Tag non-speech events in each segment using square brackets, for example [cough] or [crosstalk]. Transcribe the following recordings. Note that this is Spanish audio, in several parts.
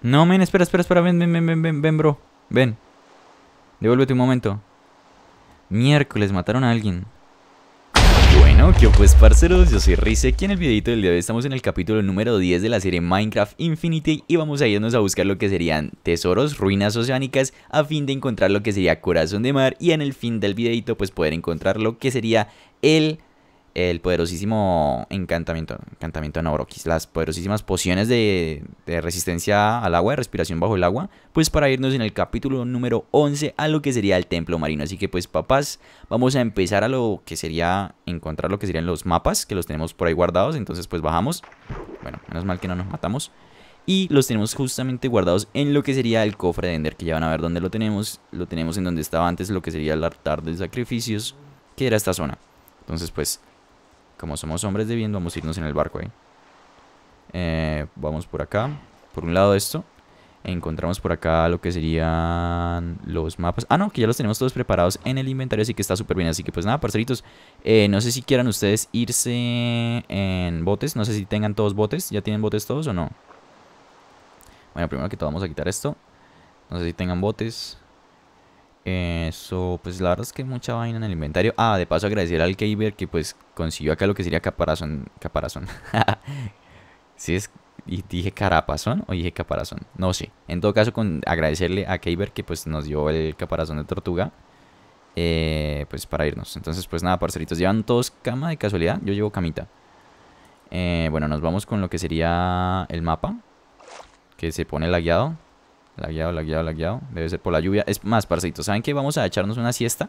No, men, espera, espera, espera. Ven, ven, ven, ven, ven, bro. Ven. Devuélvete un momento. Miércoles, mataron a alguien. Bueno, qué pues parceros, yo soy Rice, aquí en el videito del día de hoy estamos en el capítulo número 10 de la serie Minecraft Infinity y vamos a irnos a buscar lo que serían tesoros, ruinas oceánicas a fin de encontrar lo que sería corazón de mar y en el fin del videito pues poder encontrar lo que sería el el poderosísimo encantamiento, encantamiento no, las poderosísimas pociones de, resistencia al agua, de respiración bajo el agua, pues para irnos en el capítulo número 11 a lo que sería el templo marino. Así que pues papás, vamos a empezar a lo que sería encontrar lo que serían los mapas, que los tenemos por ahí guardados, entonces pues bajamos. Bueno, menos mal que no nos matamos. Y los tenemos justamente guardados en lo que sería el cofre de Ender, que ya van a ver dónde lo tenemos. Lo tenemos en donde estaba antes lo que sería el altar de sacrificios, que era esta zona. Entonces pues como somos hombres de bien, vamos a irnos en el barco Eh, vamos por acá. Por un lado esto. E encontramos por acá lo que serían los mapas. Ah, no, que ya los tenemos todos preparados en el inventario, así que está súper bien. Así que pues nada, parceritos. Eh, no sé si quieran ustedes irse en botes. No sé si tengan todos botes. ¿Ya tienen botes todos o no? Bueno, primero que todo vamos a quitar esto. No sé si tengan botes. Eso, pues la verdad es que mucha vaina en el inventario. Ah, de paso agradecer al Keyber que pues consiguió acá lo que sería caparazón. Caparazón. Si [laughs] es, dije carapazón o dije caparazón. No sé. En todo caso, con agradecerle a Gaber que pues nos dio el caparazón de tortuga. Eh, pues para irnos. Entonces, pues nada, parceritos. ¿Llevan todos cama de casualidad? Yo llevo camita. Eh, bueno, nos vamos con lo que sería el mapa. Que se pone lagueado. La la guiado, guiado, la guiado. Debe ser por la lluvia. Es más, parceritos. ¿saben qué? Vamos a echarnos una siesta.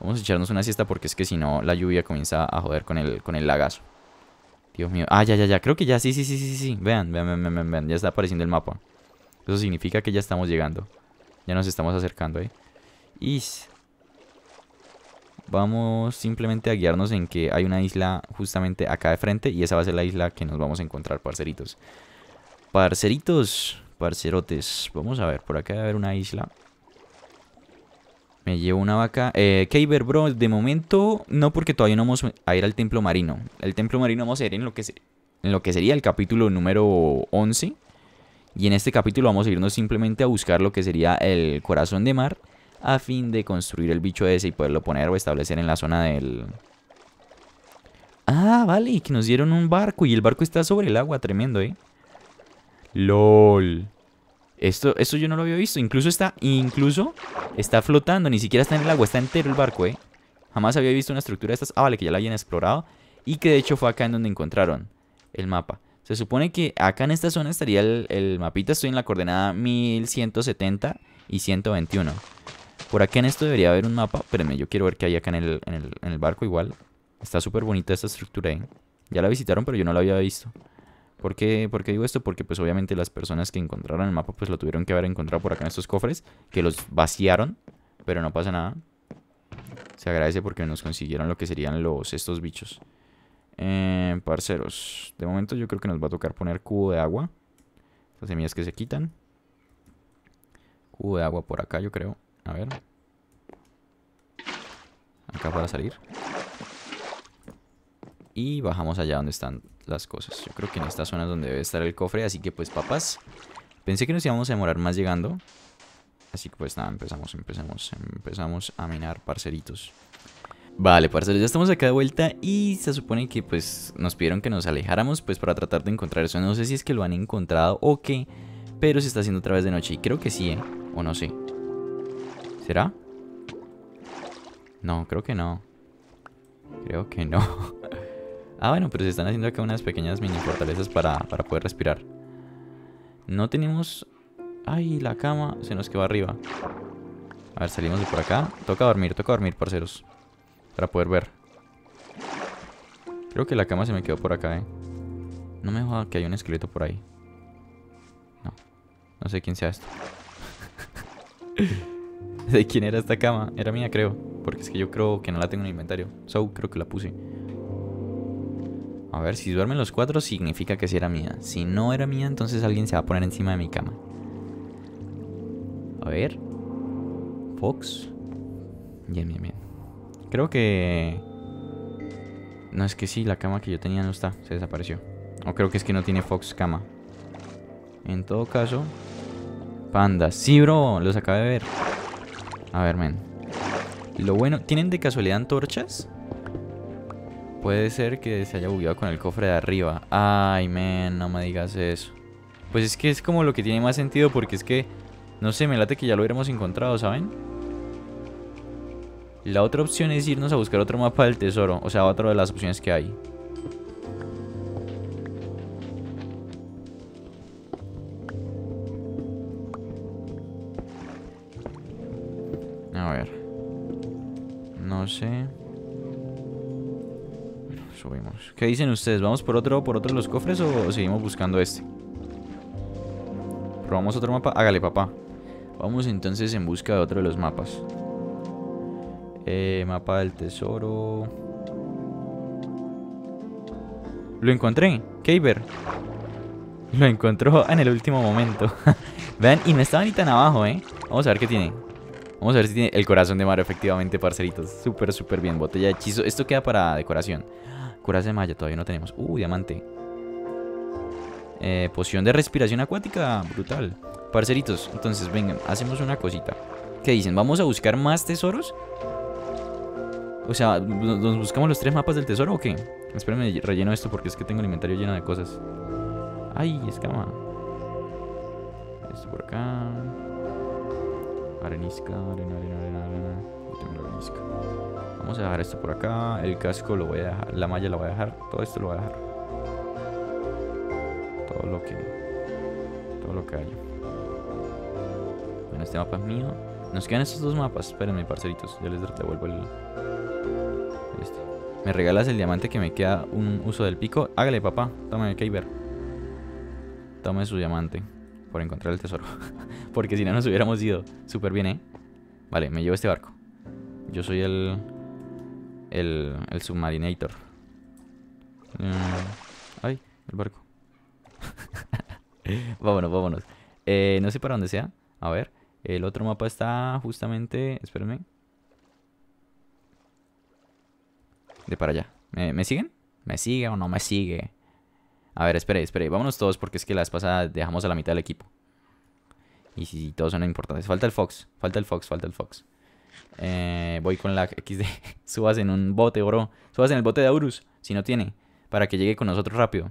Vamos a echarnos una siesta porque es que si no, la lluvia comienza a joder con el, con el lagazo. Dios mío. Ah, ya, ya, ya. Creo que ya. Sí, sí, sí, sí, sí. Vean, vean, vean, vean, vean. Ya está apareciendo el mapa. Eso significa que ya estamos llegando. Ya nos estamos acercando, ahí. ¿eh? Y... Vamos simplemente a guiarnos en que hay una isla justamente acá de frente y esa va a ser la isla que nos vamos a encontrar, parceritos. Parceritos, parcerotes. Vamos a ver, por acá debe haber una isla. Me llevo una vaca. Eh, Caber, bro, de momento no porque todavía no vamos a ir al templo marino. El templo marino vamos a ir en lo que, en lo que sería el capítulo número 11. Y en este capítulo vamos a irnos simplemente a buscar lo que sería el corazón de mar a fin de construir el bicho ese y poderlo poner o establecer en la zona del... Ah, vale, que nos dieron un barco y el barco está sobre el agua, tremendo, ¿eh? LOL. Esto, yo no lo había visto. Incluso está, incluso está flotando. Ni siquiera está en el agua. Está entero el barco, eh. Jamás había visto una estructura de estas. Ah, vale, que ya la habían explorado. Y que de hecho fue acá en donde encontraron el mapa. Se supone que acá en esta zona estaría el, mapita. Estoy en la coordenada 1170 y 121. Por acá en esto debería haber un mapa. Espérenme, yo quiero ver qué hay acá en el, barco igual. Está súper bonita esta estructura, ¿eh? Ya la visitaron, pero yo no la había visto. ¿Por qué, digo esto? Porque pues obviamente las personas que encontraron el mapa pues lo tuvieron que haber encontrado por acá en estos cofres, que los vaciaron, pero no pasa nada. Se agradece porque nos consiguieron lo que serían los estos bichos. Eh, parceros, de momento yo creo que nos va a tocar poner cubo de agua. Las semillas que se quitan. Cubo de agua por acá yo creo. A ver. Acá para salir. Y bajamos allá donde están las cosas. Yo creo que en esta zona es donde debe estar el cofre. Así que pues papás, pensé que nos íbamos a demorar más llegando. Así que pues nada, empezamos, empezamos, empezamos a minar parceritos. Vale, parceros, ya estamos acá de vuelta y se supone que pues nos pidieron que nos alejáramos pues para tratar de encontrar eso. No sé si es que lo han encontrado o qué, pero se está haciendo otra vez de noche y creo que sí, ¿eh? O no sé. ¿Será? No, creo que no. Creo que no. [laughs] Ah, bueno, pero se están haciendo acá unas pequeñas mini fortalezas para, poder respirar. No tenemos... Ay, la cama se nos quedó arriba. A ver, salimos de por acá. Toca dormir, toca dormir, parceros. Para poder ver. Creo que la cama se me quedó por acá, eh. No me joda que hay un esqueleto por ahí. No. No sé quién sea esto. [laughs] ¿De quién era esta cama? Era mía, creo. Porque es que yo creo que no la tengo en el inventario. So, creo que la puse. A ver, si duermen los cuatro significa que sí era mía. Si no era mía, entonces alguien se va a poner encima de mi cama. A ver. Fox. Bien, bien, bien. Creo que... No, es que sí, la cama que yo tenía no está. Se desapareció. O creo que es que no tiene Fox cama. En todo caso... Panda, Sí, bro. Los acabé de ver. A ver, men. Lo bueno... ¿Tienen de casualidad antorchas? Puede ser que se haya bugueado con el cofre de arriba. Ay, men, no me digas eso. Pues es que es como lo que tiene más sentido porque es que... No sé, me late que ya lo hubiéramos encontrado, ¿saben? La otra opción es irnos a buscar otro mapa del tesoro. O sea, otra de las opciones que hay. ¿Qué dicen ustedes? ¿Vamos por otro, por otro de los cofres o seguimos buscando este? ¿Probamos otro mapa? Hágale, papá. Vamos entonces en busca de otro de los mapas. Eh, mapa del tesoro. Lo encontré. ver? Lo encontró en el último momento. [laughs] Vean, y me estaba ni tan abajo, ¿eh? Vamos a ver qué tiene. Vamos a ver si tiene el corazón de Mario, efectivamente, parceritos. Súper, súper bien. Botella de hechizo. Esto queda para decoración. Curas de malla, todavía no tenemos. Uh, diamante. Eh, poción de respiración acuática, brutal. Parceritos, entonces vengan, hacemos una cosita. ¿Qué dicen? ¿Vamos a buscar más tesoros? O sea, ¿nos buscamos los tres mapas del tesoro o qué? Espérenme, relleno esto porque es que tengo el inventario lleno de cosas. ¡Ay, escama! Esto por acá. Arenisca, arena, arena, arena, arena. arenisca. Vamos a dejar esto por acá. El casco lo voy a dejar. La malla la voy a dejar. Todo esto lo voy a dejar. Todo lo que. Todo lo que haya. Bueno, este mapa es mío. Nos quedan estos dos mapas. Espérenme, parceritos. Yo les devuelvo el. Este. Me regalas el diamante que me queda un uso del pico. Hágale, papá. Toma el Kyber. Tome su diamante. Por encontrar el tesoro. [laughs] Porque si no nos hubiéramos ido. Súper bien, ¿eh? Vale, me llevo este barco. Yo soy el el, submarinator. Eh, ay, el barco. [laughs] vámonos, vámonos. Eh, no sé para dónde sea. A ver, el otro mapa está justamente... Espérenme. De para allá. ¿Me, siguen? ¿Me sigue o no me sigue? A ver, espere, espere. Vámonos todos porque es que la pasadas dejamos a la mitad del equipo. Y si todos son importantes. Falta el Fox. Falta el Fox, falta el Fox. Eh, voy con la XD. [laughs] Subas en un bote, bro. Subas en el bote de Aurus, si no tiene. Para que llegue con nosotros rápido.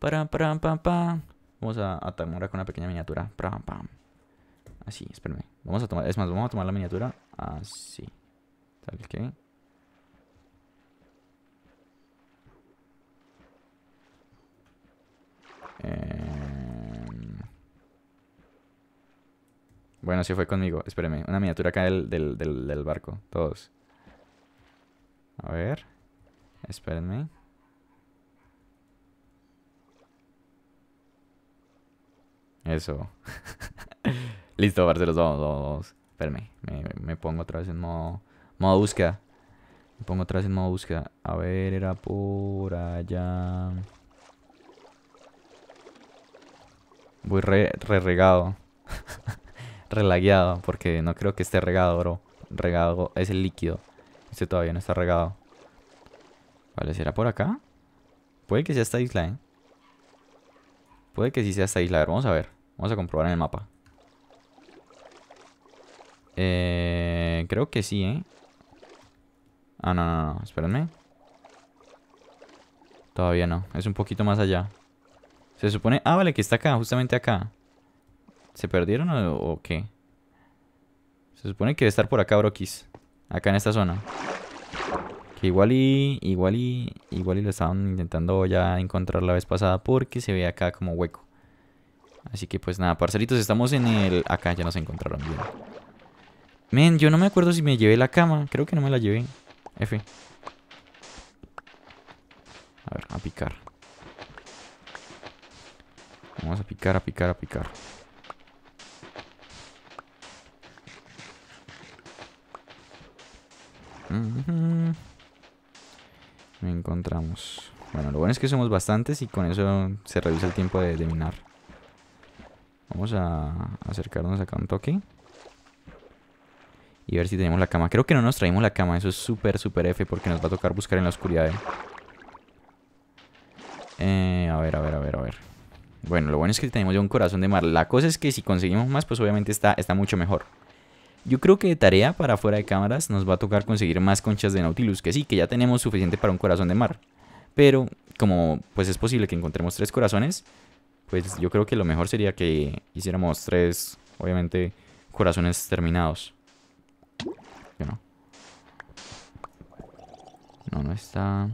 Vamos a, a con una pequeña miniatura. Así, espérame. Vamos a tomar, es más, vamos a tomar la miniatura así. Tal Eh... Bueno, sí fue conmigo. Espérenme Una miniatura acá del, barco. Todos. A ver. Espérenme. Eso. [laughs] Listo, parceros. Vamos, vamos, vamos. Espérenme. Me, pongo otra vez en modo, modo búsqueda. Me pongo otra vez en modo búsqueda. A ver, era por allá. Voy re, re regado. [laughs] relagueado porque no creo que esté regado, bro. Regado es el líquido. Este todavía no está regado. Vale, ¿será por acá? Puede que sea esta isla, ¿eh? Puede que sí sea esta isla. A ver, vamos a ver. Vamos a comprobar en el mapa. Eh, creo que sí, ¿eh? Ah, no, no, no. Espérenme. Todavía no. Es un poquito más allá. Se supone... Ah, vale, que está acá. Justamente acá. ¿Se perdieron o, qué? Se supone que debe estar por acá, Brokis. Acá en esta zona. Que igual y... Igual y... Igual y lo estaban intentando ya encontrar la vez pasada porque se ve acá como hueco. Así que pues nada, parcelitos, estamos en el... Acá ya nos encontraron bien. Men, yo no me acuerdo si me llevé la cama. Creo que no me la llevé. F. A ver, a picar. Vamos a picar, a picar, a picar. Me encontramos. Bueno, lo bueno es que somos bastantes y con eso se reduce el tiempo de, eliminar. Vamos a acercarnos acá un toque. Y ver si tenemos la cama. Creo que no nos traímos la cama. Eso es súper, súper F porque nos va a tocar buscar en la oscuridad. ¿eh? Eh, a ver, a ver, a ver, a ver. Bueno, lo bueno es que tenemos ya un corazón de mar. La cosa es que si conseguimos más, pues obviamente está, está mucho mejor. Yo creo que de tarea para fuera de cámaras nos va a tocar conseguir más conchas de Nautilus, que sí, que ya tenemos suficiente para un corazón de mar. Pero como pues es posible que encontremos tres corazones, pues yo creo que lo mejor sería que hiciéramos tres, obviamente, corazones terminados. no. No, no está...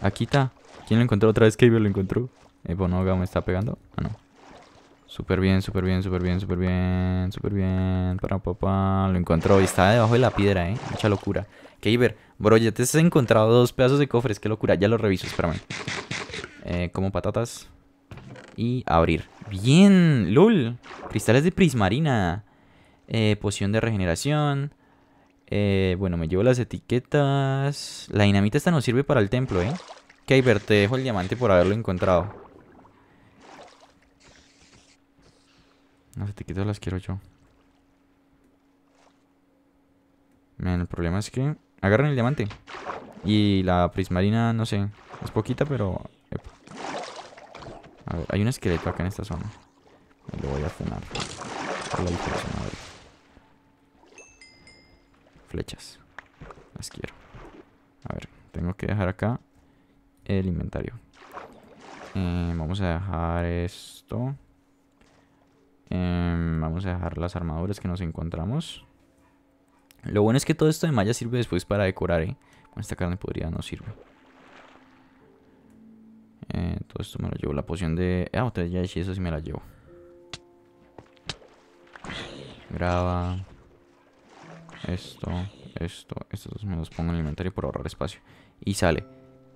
Aquí está. ¿Quién lo encontró otra vez? yo lo encontró. Eh, me está pegando. Ah, no. Súper bien, súper bien, súper bien, súper bien, súper bien. Para papá, lo encontró y está debajo de la piedra, eh. Mucha locura. Kaver, bro, ya te has encontrado dos pedazos de cofres, qué locura. Ya lo reviso, espérame. Eh, como patatas. Y abrir. Bien, lul. Cristales de prismarina. Eh, poción de regeneración. Eh, bueno, me llevo las etiquetas. La dinamita esta no sirve para el templo, eh. Kaver, te dejo el diamante por haberlo encontrado. Las etiquetas las quiero yo. el problema es que... Agarran el diamante. Y la prismarina, no sé. Es poquita, pero... A ver, hay un esqueleto acá en esta zona. lo voy a funar. Flechas. Las quiero. A ver, tengo que dejar acá el inventario. Eh, vamos a dejar esto. Em, vamos a dejar las armaduras que nos encontramos. Lo bueno es que todo esto de malla sirve después para decorar, ¿eh? Esta carne podría no sirve. Eh, todo esto me lo llevo. La poción de... Ah, otra ya de eso sí me la llevo. Graba. Esto, esto, estos me los pongo en el inventario por ahorrar espacio. Y sale.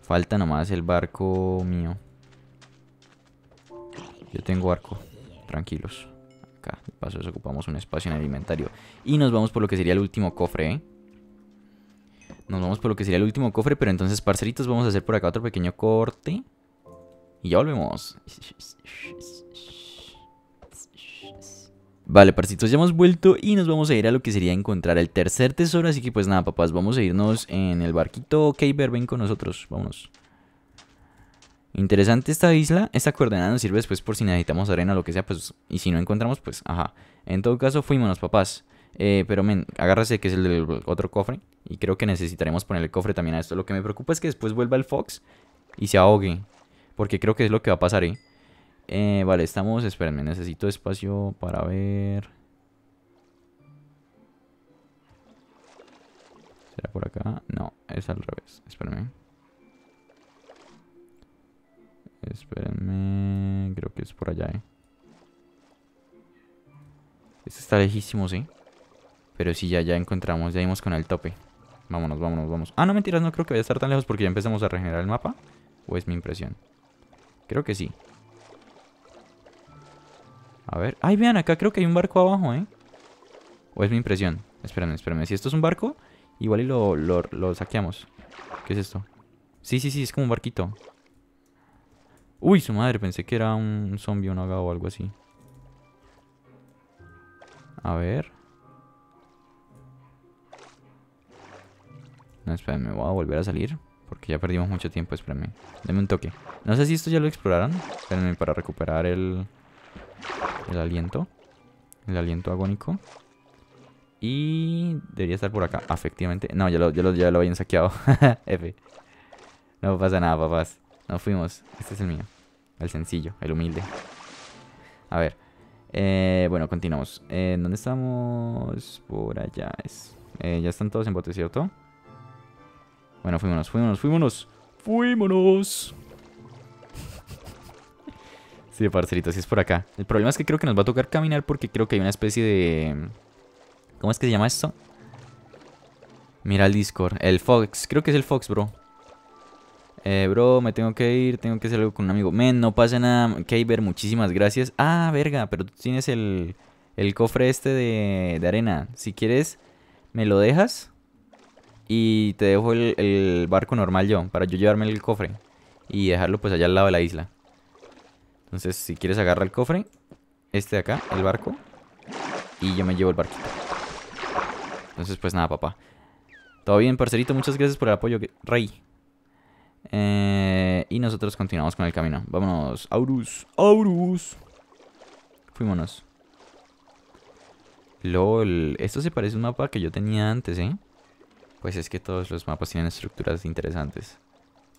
Falta nomás el barco mío. Yo tengo arco. Tranquilos. De paso ocupamos un espacio en el inventario. Y nos vamos por lo que sería el último cofre, ¿eh? Nos vamos por lo que sería el último cofre, pero entonces, parceritos, vamos a hacer por acá otro pequeño corte. Y ya volvemos. Vale, parcitos, ya hemos vuelto y nos vamos a ir a lo que sería encontrar el tercer tesoro. Así que pues nada, papás, vamos a irnos en el barquito. Ok, ver, ven con nosotros, vámonos. Interesante esta isla. Esta coordenada nos sirve después por si necesitamos arena o lo que sea, pues. Y si no encontramos, pues, ajá. En todo caso, fuimos, papás. Eh, pero men, agárrese que es el del otro cofre. Y creo que necesitaremos poner el cofre también a esto. Lo que me preocupa es que después vuelva el Fox y se ahogue. Porque creo que es lo que va a pasar, ¿eh? eh vale, estamos. Espérenme, necesito espacio para ver. ¿Será por acá? No, es al revés. Espérenme. Espérenme. Creo que es por allá, ¿eh? Este está lejísimo, sí. Pero si ya, ya encontramos. Ya dimos con el tope. Vámonos, vámonos, vámonos Ah, no, mentiras. No creo que vaya a estar tan lejos porque ya empezamos a regenerar el mapa. ¿O es mi impresión? Creo que sí. A ver. Ay, vean, acá creo que hay un barco abajo, ¿eh? ¿O es mi impresión? Espérenme, espérenme. Si esto es un barco, igual y lo, lo saqueamos. ¿Qué es esto? Sí, sí, sí, es como un barquito. Uy, su madre, pensé que era un zombie, un haga o algo así. A ver. No, espérenme, voy a volver a salir. Porque ya perdimos mucho tiempo, espérenme. Deme un toque. No sé si esto ya lo exploraron. Espérenme para recuperar el... El aliento. El aliento agónico. Y... Debería estar por acá, efectivamente. No, ya lo, ya lo habían saqueado. [laughs] F. No pasa nada, papás. Nos fuimos. Este es el mío. El sencillo, el humilde. A ver. Eh, bueno, continuamos. Eh, ¿Dónde estamos? Por allá es. Eh, ya están todos en bote, ¿cierto? Bueno, fuímonos, fuímonos, fuímonos. ¡Fuímonos! [laughs] sí, parcerito, sí es por acá. El problema es que creo que nos va a tocar caminar porque creo que hay una especie de... ¿Cómo es que se llama esto? Mira el Discord. El Fox. Creo que es el Fox, bro. Eh, bro, me tengo que ir, tengo que hacer algo con un amigo. Men, no pasa nada. Kaber, muchísimas gracias. Ah, verga, pero tú tienes el, el cofre este de, de, arena. Si quieres, me lo dejas y te dejo el, el, barco normal yo, para yo llevarme el cofre y dejarlo pues allá al lado de la isla. Entonces, si quieres, agarra el cofre, este de acá, el barco, y yo me llevo el barco. Entonces, pues nada, papá. Todo bien, parcerito, muchas gracias por el apoyo, Rey. Eh, y nosotros continuamos con el camino. Vámonos. Aurus. Aurus. Fuímonos. LOL. Esto se parece a un mapa que yo tenía antes, ¿eh? Pues es que todos los mapas tienen estructuras interesantes.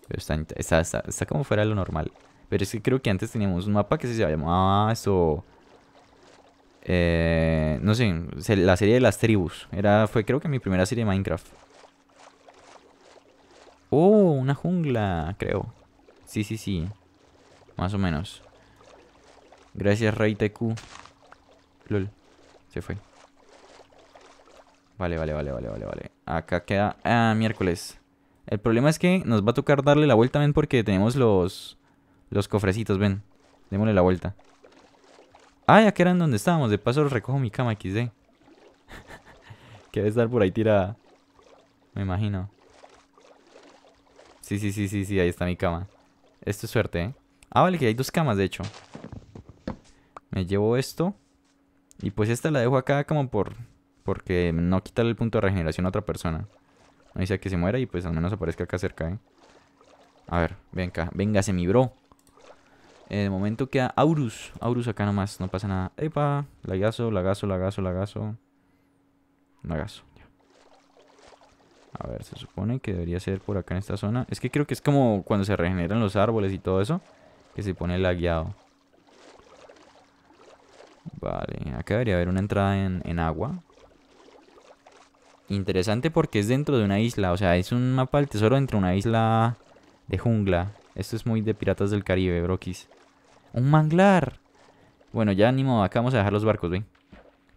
Pero está, está, como fuera lo normal. Pero es que creo que antes teníamos un mapa que se llamaba esto... Eh, no sé, la serie de las tribus. Era, fue creo que mi primera serie de Minecraft. Oh, una jungla, creo. Sí, sí, sí. Más o menos. Gracias, Rey Teku. LOL. Se fue. Vale, vale, vale, vale, vale, vale. Acá queda... Ah, miércoles. El problema es que nos va a tocar darle la vuelta, ven, porque tenemos los... Los cofrecitos, ven. Démosle la vuelta. Ah, ya que eran donde estábamos. De paso recojo mi cama XD. [laughs] debe estar por ahí tirada. Me imagino. Sí, sí, sí, sí, sí, ahí está mi cama. Esto es suerte, ¿eh? Ah, vale, que hay dos camas, de hecho. Me llevo esto. Y pues esta la dejo acá como por... Porque no quitarle el punto de regeneración a otra persona. No dice que se muera y pues al menos aparezca acá cerca, ¿eh? A ver, ven acá. Venga, mi bro. de momento queda Aurus. Aurus acá nomás, no pasa nada. Epa, lagazo, lagazo, lagazo, lagazo. Lagazo. A ver, se supone que debería ser por acá en esta zona. Es que creo que es como cuando se regeneran los árboles y todo eso. Que se pone lagueado. Vale, acá debería haber una entrada en, agua. Interesante porque es dentro de una isla. O sea, es un mapa del tesoro dentro de una isla de jungla. Esto es muy de Piratas del Caribe, broquis. ¡Un manglar! Bueno, ya animo. Acá vamos a dejar los barcos, ¿ven?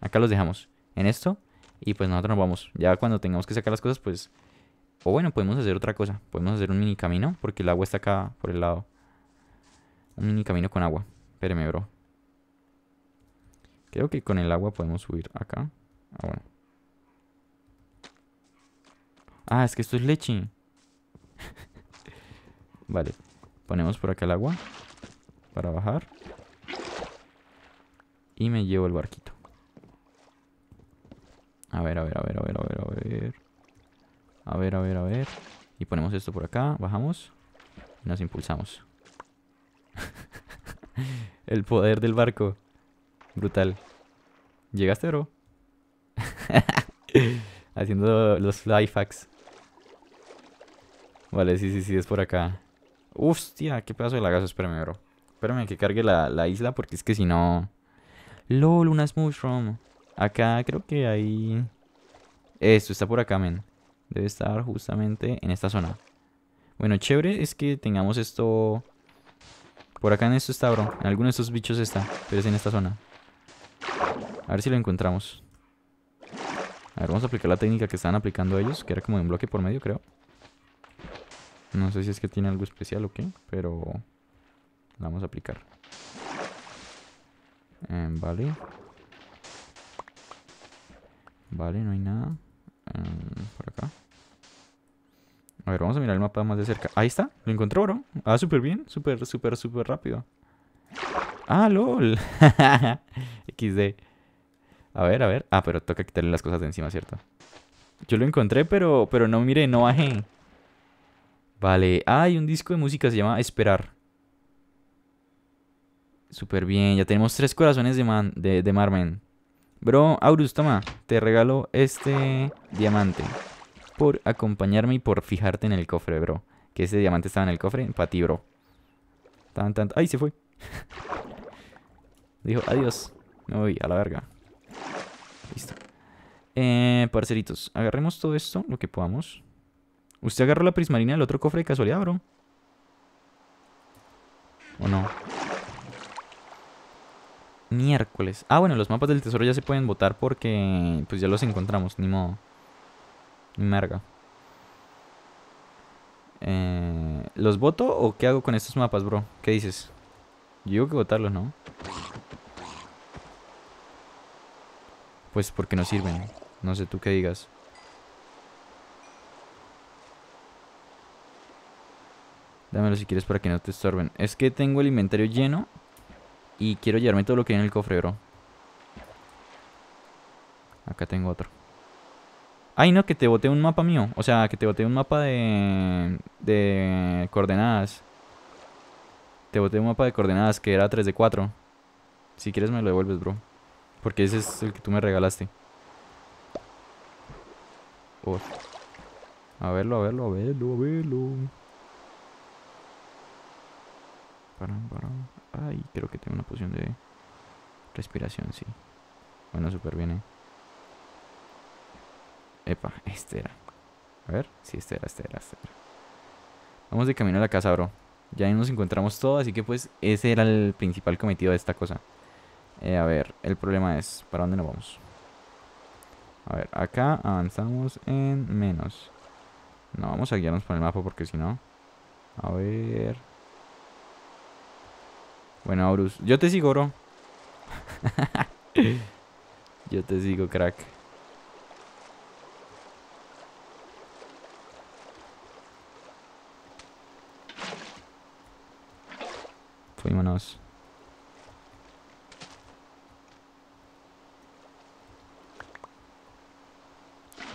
Acá los dejamos. En esto y pues nosotros nos vamos. Ya cuando tengamos que sacar las cosas, pues... O bueno, podemos hacer otra cosa. Podemos hacer un mini camino, porque el agua está acá por el lado. Un mini camino con agua. me bro. Creo que con el agua podemos subir acá. Ah, bueno. Ah, es que esto es leche. [laughs] vale. Ponemos por acá el agua. Para bajar. Y me llevo el barquito. A ver, a ver, a ver, a ver, a ver, a ver. A ver, a ver, Y ponemos esto por acá, bajamos. Y nos impulsamos. [laughs] El poder del barco. Brutal. ¿Llegaste, bro? [laughs] Haciendo los fly facts. Vale, sí, sí, sí, es por acá. Hostia, qué pedazo de lagazo. Espérame, bro. Espérame que cargue la, isla porque es que si no... LOL, una mushrooms. Acá creo que hay... Esto está por acá, men. Debe estar justamente en esta zona. Bueno, chévere es que tengamos esto... Por acá en esto está, bro. En alguno de estos bichos está. Pero es en esta zona. A ver si lo encontramos. A ver, vamos a aplicar la técnica que estaban aplicando ellos. Que era como de un bloque por medio, creo. No sé si es que tiene algo especial o qué. Pero... vamos a aplicar. Em, vale. Vale, no hay nada. Eh, por acá. A ver, vamos a mirar el mapa más de cerca. Ahí está, lo encontró, bro. Ah, súper bien. Súper, súper, súper rápido. Ah, lol. [laughs] XD. A ver, a ver. Ah, pero toca quitarle las cosas de encima, ¿cierto? Yo lo encontré, pero, pero no mire, no bajé. Vale. Ah, hay un disco de música, se llama Esperar. Súper bien. Ya tenemos tres corazones de, man, de, de Marmen. Bro, Aurus, toma, te regalo este diamante por acompañarme y por fijarte en el cofre, bro. Que ese diamante estaba en el cofre, Pa' ti, bro. Tan, tan, ¡ay, se fue! [laughs] Dijo, adiós, me voy a la verga. Listo. Eh, parceritos, agarremos todo esto, lo que podamos. ¿Usted agarró la prismarina del otro cofre de casualidad, bro? ¿O no? miércoles. Ah, bueno, los mapas del tesoro ya se pueden votar porque pues ya los encontramos, ni modo. Ni merga. Eh, ¿Los voto o qué hago con estos mapas, bro? ¿Qué dices? Yo tengo que votarlos, ¿no? Pues porque no sirven. No sé tú qué digas. Dámelo si quieres para que no te estorben. Es que tengo el inventario lleno, y quiero llevarme todo lo que hay en el cofre, bro. Acá tengo otro. Ay, no, que te boté un mapa mío. O sea, que te boté un mapa de... De coordenadas. Te boté un mapa de coordenadas que era 3 de 4. Si quieres me lo devuelves, bro. Porque ese es el que tú me regalaste. A verlo, a verlo, a verlo, a verlo. Parán, pará. Ay, creo que tengo una poción de respiración, sí. Bueno, súper bien, ¿eh? Epa, este era. A ver, si este era, este era, este era. Vamos de camino a la casa, bro. Ya ahí nos encontramos todo, así que pues ese era el principal cometido de esta cosa. Eh, a ver, el problema es, ¿para dónde nos vamos? A ver, acá avanzamos en menos. No, vamos a guiarnos por el mapa porque si no... A ver... Bueno, Aurus. Yo te sigo, bro. [laughs] Yo te sigo, crack. Fuímonos.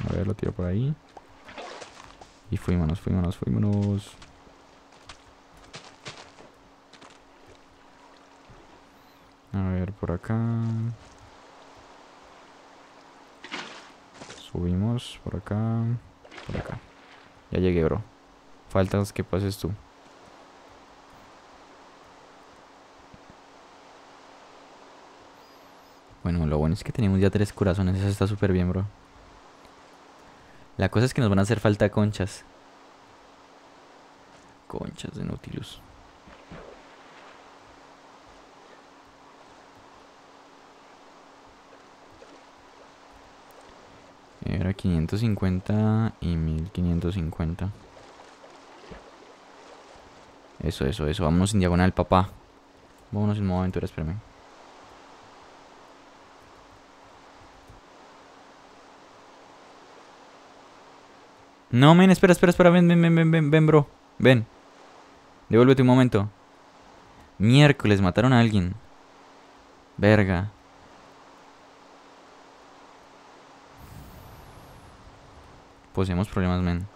A ver, lo tiro por ahí. Y fuímonos, fuímonos, fuímonos. A ver, por acá. Subimos por acá. Por acá. Ya llegué, bro. Faltas que pases tú. Bueno, lo bueno es que tenemos ya tres corazones. Eso está súper bien, bro. La cosa es que nos van a hacer falta conchas. Conchas de Nautilus. Era 550 y 1550. Eso, eso, eso. Vámonos en diagonal, papá. Vámonos en modo aventura, espérame. No, men, espera, espera, espera. Ven, ven, ven, ven, ven, bro. Ven. Devuélvete un momento. Miércoles, mataron a alguien. Verga. poseemos problemas, men.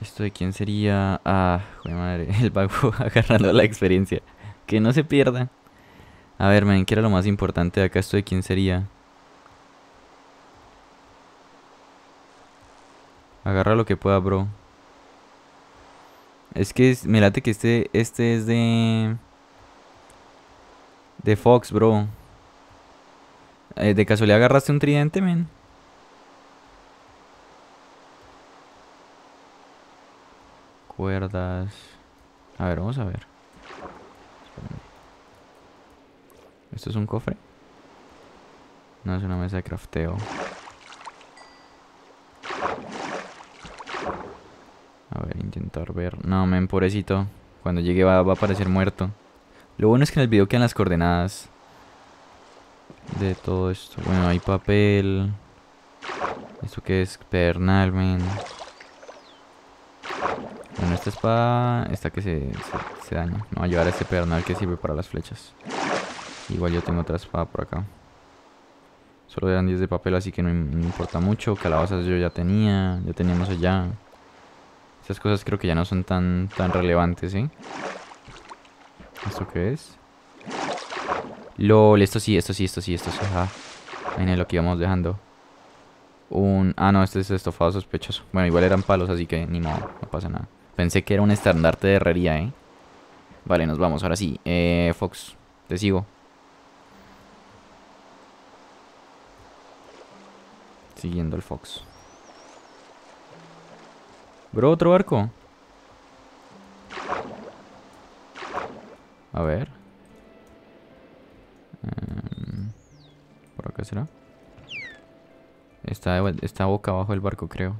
¿Esto de quién sería? Ah, joder madre, [laughs] el vago [laughs] agarrando la experiencia. Que no se pierda. A ver, men, ¿qué era lo más importante de acá? ¿Esto de quién sería? Agarra lo que pueda, bro. Es que es, me que este, este es de... De Fox, bro. Eh, ¿De casualidad agarraste un tridente, men? Cuerdas. A ver, vamos a ver. ¿Esto es un cofre? No, es una mesa de crafteo. A ver, intentar ver. No, men, pobrecito. Cuando llegue va, a aparecer muerto. Lo bueno es que en el video quedan las coordenadas de todo esto. Bueno, hay papel. ¿Esto que es? Pernal, men Bueno, esta espada Esta que se, se, daña. No, a llevar este pernal que sirve para las flechas. Igual yo tengo otra espada por acá. Solo eran 10 de papel, así que no, me importa mucho. Calabazas yo ya tenía, ya teníamos allá. Esas cosas creo que ya no son tan, tan relevantes, ¿sí? ¿Esto qué es? LOL, esto sí, esto sí, esto sí, esto sí. Ajá. Ahí lo que íbamos dejando. Un... Ah, no, este es estofado sospechoso. Bueno, igual eran palos, así que ni modo, no pasa nada. Pensé que era un estandarte de herrería, ¿eh? Vale, nos vamos, ahora sí. Eh, Fox, te sigo. Siguiendo al Fox. Bro, otro arco A ver. Está, boca abajo del barco, creo.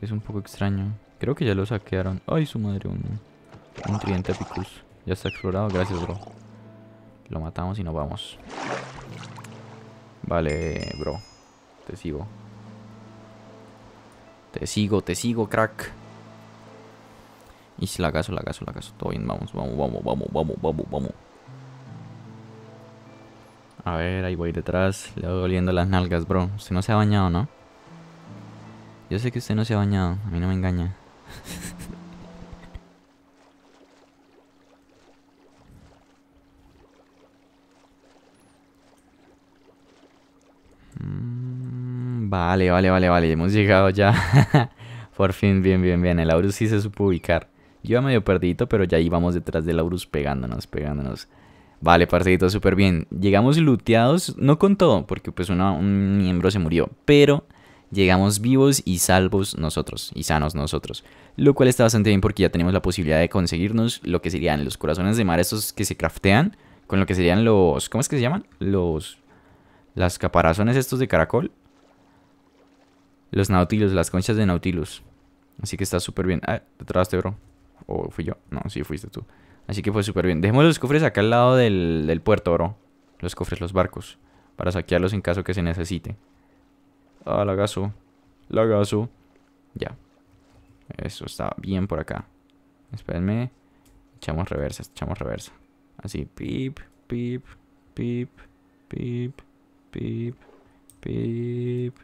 Es un poco extraño. Creo que ya lo saquearon. Ay, su madre, un, un tridente picus. Ya está explorado, gracias, bro. Lo matamos y nos vamos. Vale, bro. Te sigo. Te sigo, te sigo, crack. Y si la caso, la caso, la caso. Todo bien, vamos, vamos, vamos, vamos, vamos, vamos, vamos. A ver, ahí voy detrás. Le voy oliendo las nalgas, bro. Usted no se ha bañado, ¿no? Yo sé que usted no se ha bañado. A mí no me engaña. [laughs] Mm, vale, vale, vale, vale, hemos llegado ya. [laughs] Por fin, bien, bien, bien. El Aurus sí se supo ubicar. Yo iba medio perdido, pero ya íbamos detrás del Aurus pegándonos, pegándonos. Vale, parcerito, súper bien. Llegamos luteados, no con todo, porque pues un miembro se murió, pero llegamos vivos y salvos nosotros, y sanos nosotros. Lo cual está bastante bien porque ya tenemos la posibilidad de conseguirnos lo que serían los corazones de mar, estos que se craftean, con lo que serían los... ¿Cómo es que se llaman? Los... Las caparazones estos de caracol. Los nautilus, las conchas de nautilus. Así que está súper bien. Ah, te de bro. ¿O fui yo? No, sí fuiste tú. Así que fue súper bien. Dejemos los cofres acá al lado del, puerto, bro. Los cofres, los barcos. Para saquearlos en caso que se necesite. Ah, La Lagazo. Ya. Eso está bien por acá. Espérenme. Echamos reversa, echamos reversa. Así, pip, pip, pip, pip, pip, pip.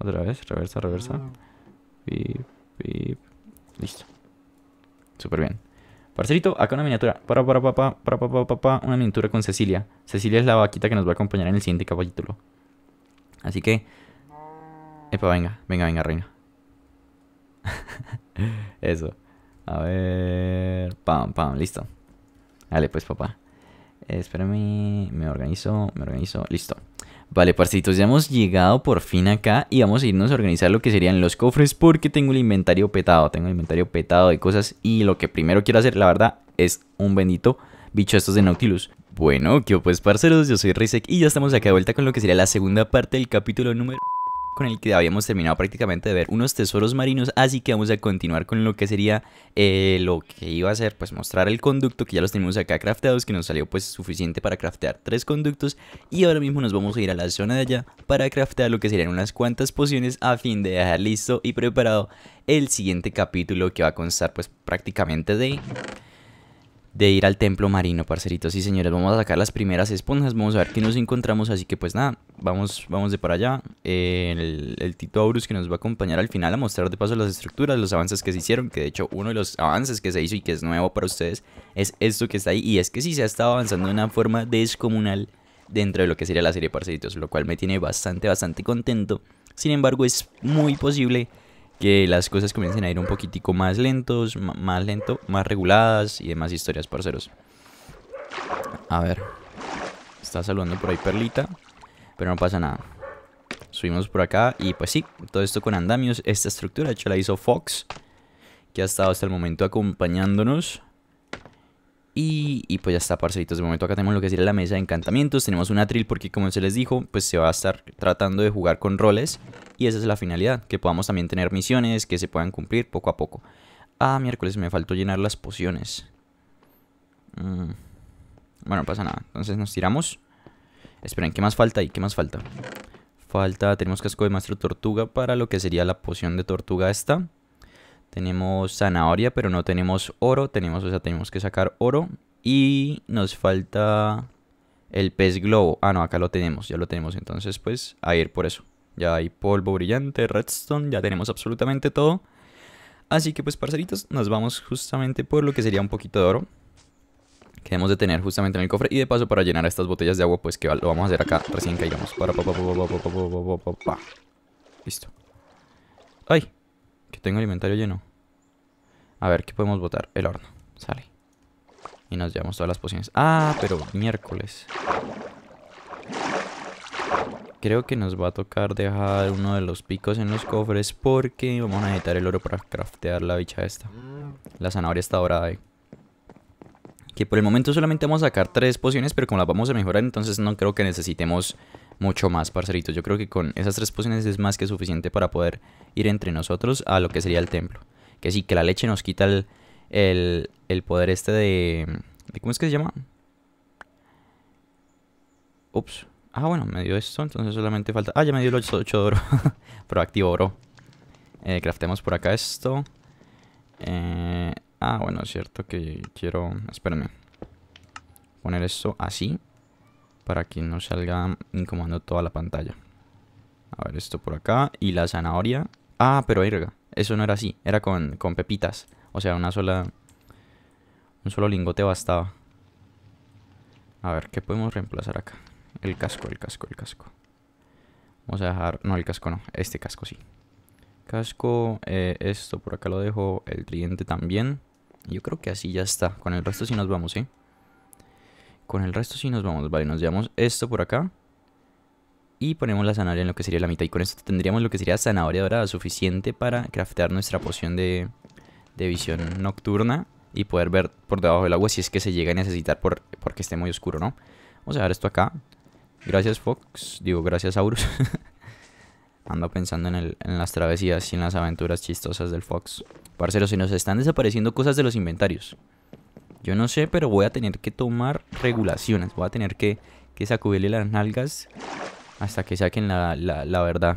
otra vez, reversa, reversa. Ah. Pip, pip. Listo. Súper bien. Parcerito, acá una miniatura. Para, para, para, para, para, para, una miniatura con Cecilia. Cecilia es la vaquita que nos va a acompañar en el siguiente capítulo. Así que... Epa, venga, venga, venga, reina. [laughs] Eso. A ver... Pam, pam, listo. Dale, pues, papá. espérame, me organizo, me organizo. Listo. Vale, parcitos, ya hemos llegado por fin acá y vamos a irnos a organizar lo que serían los cofres porque tengo el inventario petado, tengo el inventario petado de cosas y lo que primero quiero hacer, la verdad, es un bendito bicho estos de Nautilus. Bueno, ¿qué pues parceros, yo soy Risek y ya estamos acá de vuelta con lo que sería la segunda parte del capítulo número con el que habíamos terminado prácticamente de ver unos tesoros marinos, así que vamos a continuar con lo que sería eh, lo que iba a ser, pues mostrar el conducto, que ya los tenemos acá crafteados, que nos salió pues suficiente para craftear tres conductos, y ahora mismo nos vamos a ir a la zona de allá para craftear lo que serían unas cuantas pociones a fin de dejar listo y preparado el siguiente capítulo que va a constar pues prácticamente de de ir al templo marino, parceritos y señores. Vamos a sacar las primeras esponjas, vamos a ver qué nos encontramos. Así que pues nada, vamos, vamos de para allá. el, el, Tito Aurus que nos va a acompañar al final a mostrar de paso las estructuras, los avances que se hicieron. Que de hecho uno de los avances que se hizo y que es nuevo para ustedes es esto que está ahí. Y es que sí se ha estado avanzando de una forma descomunal dentro de lo que sería la serie, parceritos. Lo cual me tiene bastante, bastante contento. Sin embargo, es muy posible que las cosas comiencen a ir un poquitico más lentos, más lento, más reguladas y demás historias, parceros. A ver. Está saludando por ahí Perlita, pero no pasa nada. Subimos por acá y pues sí, todo esto con andamios. Esta estructura, de hecho, la hizo Fox, que ha estado hasta el momento acompañándonos. Y, pues ya está, parcelitos. De momento acá tenemos lo que sería la mesa de encantamientos. Tenemos un atril porque como se les dijo, pues se va a estar tratando de jugar con roles. Y esa es la finalidad, que podamos también tener misiones que se puedan cumplir poco a poco. Ah, miércoles, me faltó llenar las pociones. Mm. Bueno, no pasa nada. Entonces nos tiramos. Esperen, ¿qué más falta ahí? ¿Qué más falta? Falta, tenemos casco de maestro tortuga para lo que sería la poción de tortuga esta. Tenemos zanahoria, pero no tenemos oro. Tenemos, o sea, tenemos que sacar oro. Y nos falta el pez globo. Ah, no, acá lo tenemos, ya lo tenemos. Entonces, pues, a ir por eso. Ya hay polvo brillante, redstone, ya tenemos absolutamente todo. Así que, pues, parceritos, nos vamos justamente por lo que sería un poquito de oro. Que debemos de tener justamente en el cofre. Y de paso, para llenar estas botellas de agua, pues, que lo vamos a hacer acá recién caigamos. Listo. Ay, que tengo el inventario lleno. A ver, ¿qué podemos botar? El horno. Sale. Y nos llevamos todas las pociones. Ah, pero miércoles. Creo que nos va a tocar dejar uno de los picos en los cofres porque vamos a necesitar el oro para craftear la bicha esta. La zanahoria está dorada ahí. Que por el momento solamente vamos a sacar tres pociones, pero como las vamos a mejorar, entonces no creo que necesitemos mucho más, parceritos. Yo creo que con esas tres pociones es más que suficiente para poder ir entre nosotros a lo que sería el templo. Que sí, que la leche nos quita el, el, poder este de, ¿Cómo es que se llama? Ups. Ah, bueno, me dio esto, entonces solamente falta... Ah, ya me dio el 8, de oro. [laughs] Proactivo oro. Eh, craftemos por acá esto. Eh, ah, bueno, es cierto que quiero... Espérenme. Poner esto así para que no salga incomodando toda la pantalla. A ver, esto por acá. Y la zanahoria. Ah, pero verga. Eso no era así. Era con, pepitas. O sea, una sola... Un solo lingote bastaba. A ver, ¿qué podemos reemplazar acá? El casco, el casco, el casco. Vamos a dejar... No, el casco no. Este casco sí. Casco. Eh, esto por acá lo dejo. El tridente también. Yo creo que así ya está. Con el resto sí nos vamos, ¿eh? Con el resto sí nos vamos. Vale, nos llevamos esto por acá. Y ponemos la zanahoria en lo que sería la mitad. Y con esto tendríamos lo que sería zanahoria dorada suficiente para craftear nuestra poción de, visión nocturna. Y poder ver por debajo del agua si es que se llega a necesitar por, porque esté muy oscuro, ¿no? Vamos a dejar esto acá. Gracias Fox. Digo, gracias Aurus. [laughs] Ando pensando en, el, en las travesías y en las aventuras chistosas del Fox. Parceros, se nos están desapareciendo cosas de los inventarios. Yo no sé, pero voy a tener que tomar regulaciones. Voy a tener que, que sacudirle las nalgas hasta que saquen la, la, verdad.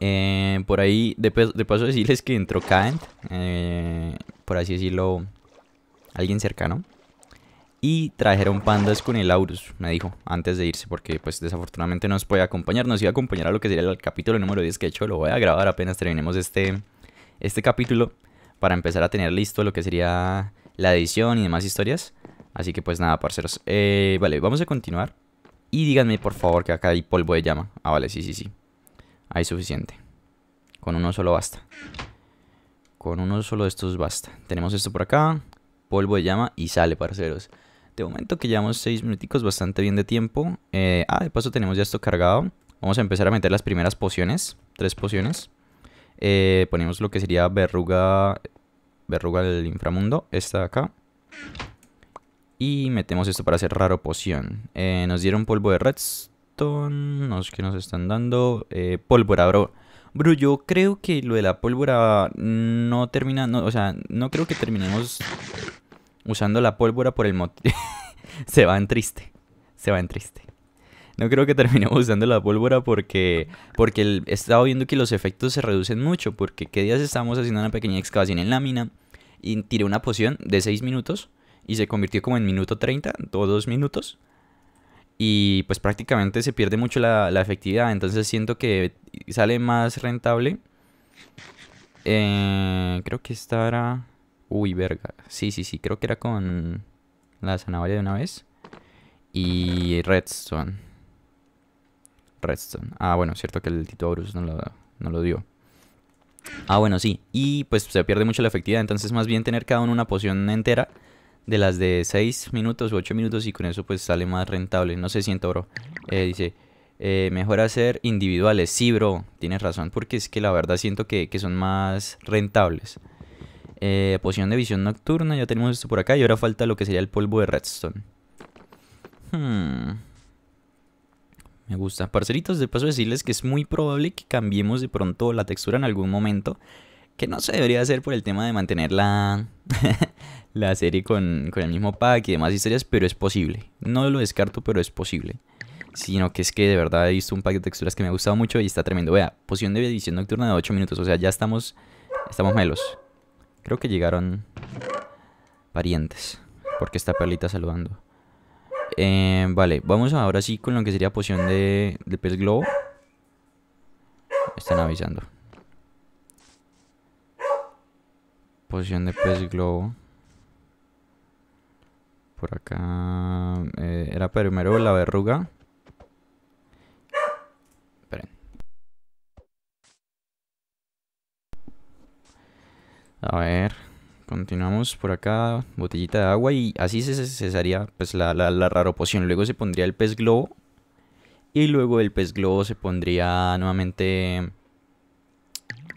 Eh, por ahí, de, de, paso decirles que entró Kaent, eh, por así decirlo, alguien cercano. Y trajeron pandas con el Aurus, me dijo, antes de irse, porque pues desafortunadamente no nos puede acompañar. Nos iba a acompañar a lo que sería el capítulo número 10, que he hecho lo voy a grabar apenas terminemos este, este capítulo para empezar a tener listo lo que sería la edición y demás historias. Así que pues nada, parceros. Eh, vale, vamos a continuar. Y díganme por favor que acá hay polvo de llama. Ah, vale, sí, sí, sí. Hay suficiente. Con uno solo basta. Con uno solo de estos basta. Tenemos esto por acá. Polvo de llama y sale, parceros. De momento que llevamos seis minuticos, bastante bien de tiempo. Eh, ah, de paso tenemos ya esto cargado. Vamos a empezar a meter las primeras pociones. Tres pociones. Eh, ponemos lo que sería verruga, verruga del inframundo, esta de acá. Y metemos esto para hacer raro poción. Eh, nos dieron polvo de redstone, no sé qué nos están dando. Eh, pólvora, bro. Bro, yo creo que lo de la pólvora no termina, o sea, no creo que terminemos usando la pólvora por el motivo... [laughs] Se va en triste, se va en triste no creo que terminemos [laughs] usando la pólvora porque, porque he estado viendo que los efectos se reducen mucho. Porque qué días estábamos haciendo una pequeña excavación en lámina y tiré una poción de 6 minutos y se convirtió como en minuto 30 o 2 minutos. Y pues prácticamente se pierde mucho la, efectividad. Entonces siento que sale más rentable. Eh, creo que esta era... Uy, verga. Sí, sí, sí. Creo que era con la zanahoria de una vez. Y redstone. Redstone. Ah, bueno, cierto que el Tito no lo, dio. Ah, bueno, sí. Y pues se pierde mucho la efectividad. Entonces, más bien tener cada uno una poción entera de las de 6 minutos o 8 minutos y con eso pues sale más rentable. No sé, siento, bro. Eh, dice, eh, mejor hacer individuales. Sí, bro, tienes razón porque es que la verdad siento que, que son más rentables. Eh, poción de visión nocturna, ya tenemos esto por acá y ahora falta lo que sería el polvo de redstone. Hmm me gusta. Parceritos, de paso decirles que es muy probable que cambiemos de pronto la textura en algún momento. Que no se debería hacer por el tema de mantener la, [laughs] serie con, el mismo pack y demás historias, pero es posible. No lo descarto, pero es posible. Sino que es que de verdad he visto un pack de texturas que me ha gustado mucho y está tremendo. Vea, poción de edición nocturna de 8 minutos, o sea, ya estamos, estamos melos. Creo que llegaron parientes, porque está Perlita saludando. Eh, vale, vamos ahora sí con lo que sería poción de, de pez globo. Están avisando. Poción de pez globo. Por acá... Eh, era primero la verruga. Esperen. A ver... Continuamos por acá, botellita de agua y así se cesaría pues, la, raro poción. Luego se pondría el pez globo y luego del pez globo se pondría nuevamente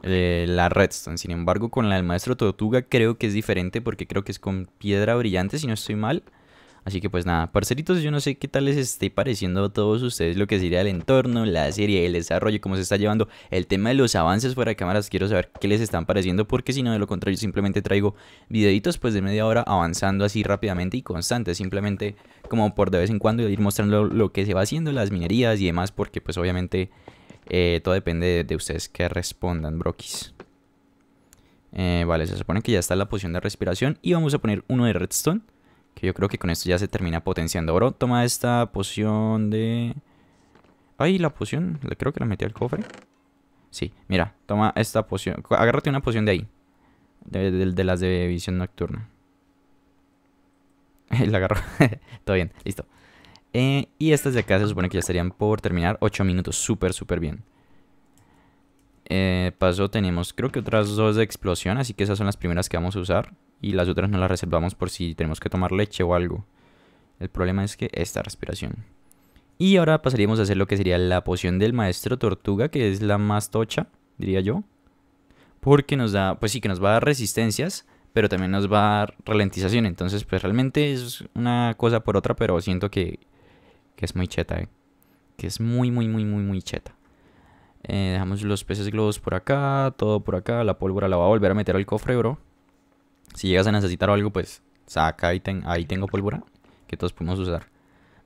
eh, la redstone. Sin embargo, con la del maestro tortuga creo que es diferente porque creo que es con piedra brillante, si no estoy mal. Así que pues nada, parceritos, yo no sé qué tal les esté pareciendo a todos ustedes lo que sería el entorno, la serie, el desarrollo, cómo se está llevando, el tema de los avances fuera de cámaras, quiero saber qué les están pareciendo, porque si no, de lo contrario, simplemente traigo videitos pues de media hora avanzando así rápidamente y constante, simplemente como por de vez en cuando ir mostrando lo que se va haciendo, las minerías y demás, porque pues obviamente eh, todo depende de, ustedes que respondan, broquis. Eh, vale, se supone que ya está la poción de respiración y vamos a poner uno de redstone yo creo que con esto ya se termina potenciando. Bro, toma esta poción de... Ay, la poción. Creo que la metí al cofre. Sí, mira. Toma esta poción. Agárrate una poción de ahí. De, las de visión nocturna. [laughs] la agarró. [laughs] Todo bien, listo. Eh, y estas de acá se supone que ya estarían por terminar. 8 minutos, súper, súper bien. Eh, paso tenemos creo que otras dos de explosión, así que esas son las primeras que vamos a usar y las otras no las reservamos por si tenemos que tomar leche o algo. El problema es que esta respiración. Y ahora pasaríamos a hacer lo que sería la poción del maestro tortuga, que es la más tocha, diría yo. Porque nos da, pues sí, que nos va a dar resistencias, pero también nos va a dar ralentización. Entonces, pues realmente es una cosa por otra, pero siento que, es muy cheta, ¿eh? Que es muy, muy, muy, muy, muy cheta. Eh, dejamos los peces globos por acá, todo por acá. La pólvora la va a volver a meter al cofre, bro. Si llegas a necesitar algo, pues saca, ahí, ahí tengo pólvora que todos podemos usar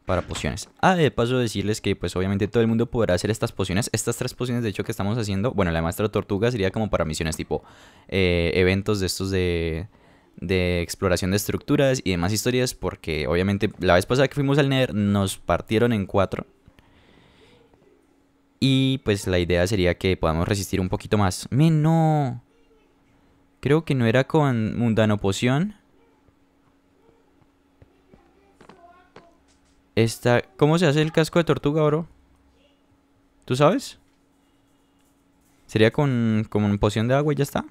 para pociones. Ah, de paso decirles que pues obviamente todo el mundo podrá hacer estas pociones. Estas tres pociones de hecho que estamos haciendo, bueno, la maestra tortuga sería como para misiones tipo eh, eventos de estos de, exploración de estructuras y demás historias porque obviamente la vez pasada que fuimos al Nether nos partieron en cuatro. Y pues la idea sería que podamos resistir un poquito más. Meno. Creo que no era con Mundano Poción. ¿Cómo se hace el casco de tortuga, oro ¿Tú sabes? Sería con, con poción de agua y ya está.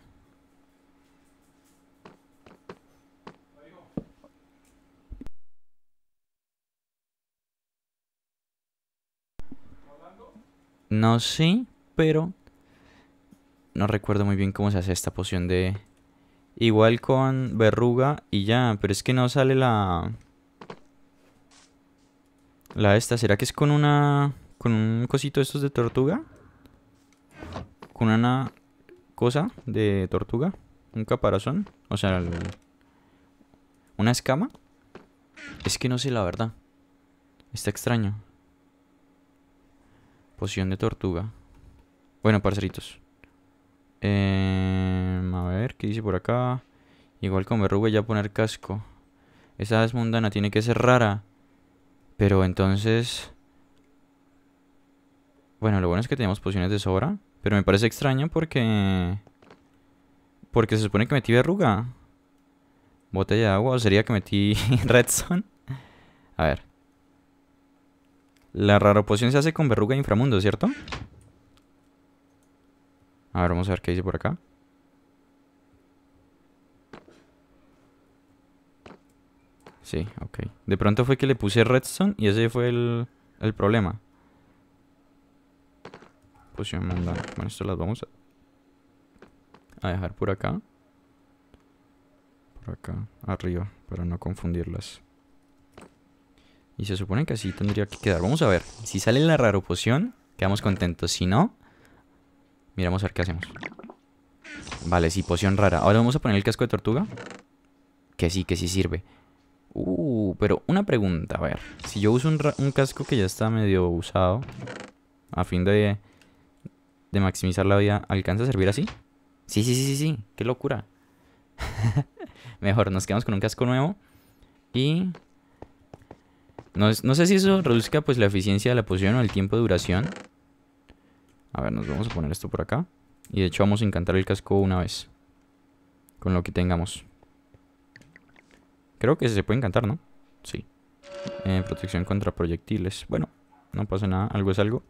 No sé, pero no recuerdo muy bien cómo se hace esta poción de... Igual con verruga y ya, pero es que no sale la... La esta, ¿será que es con una... Con un cosito de estos de tortuga? Con una cosa de tortuga? ¿Un caparazón? O sea, ¿una escama? Es que no sé la verdad. Está extraño. Poción de tortuga. Bueno, parceritos. Em, a ver, ¿qué dice por acá? Igual con verruga ya poner casco. Esa es mundana, tiene que ser rara. Pero entonces... Bueno, lo bueno es que tenemos pociones de sobra. Pero me parece extraño porque... Porque se supone que metí verruga. Botella de agua. ¿O sería que metí [laughs] redstone? A ver. La rara poción se hace con verruga inframundo, ¿cierto? A ver, vamos a ver qué dice por acá. Sí, ok. De pronto fue que le puse redstone y ese fue el, el problema. Poción manda. Bueno, esto las vamos a, a dejar por acá. Por acá, arriba, para no confundirlas. Y se supone que así tendría que quedar. Vamos a ver. Si sale la raro poción, quedamos contentos. Si no, Miramos a ver qué hacemos. Vale, sí, poción rara. Ahora vamos a poner el casco de tortuga. Que sí, que sí sirve. Uh, pero una pregunta, a ver. Si yo uso un, casco que ya está medio usado, a fin de, de maximizar la vida, ¿alcanza a servir así? Sí, sí, sí, sí, sí. Qué locura. [laughs] Mejor, nos quedamos con un casco nuevo. Y... No, sé si eso reduzca pues la eficiencia de la poción o el tiempo de duración. A ver, nos vamos a poner esto por acá. Y de hecho vamos a encantar el casco una vez. Con lo que tengamos. Creo que se puede encantar, ¿no? Sí. Eh, protección contra proyectiles. Bueno, no pasa nada. Algo es algo.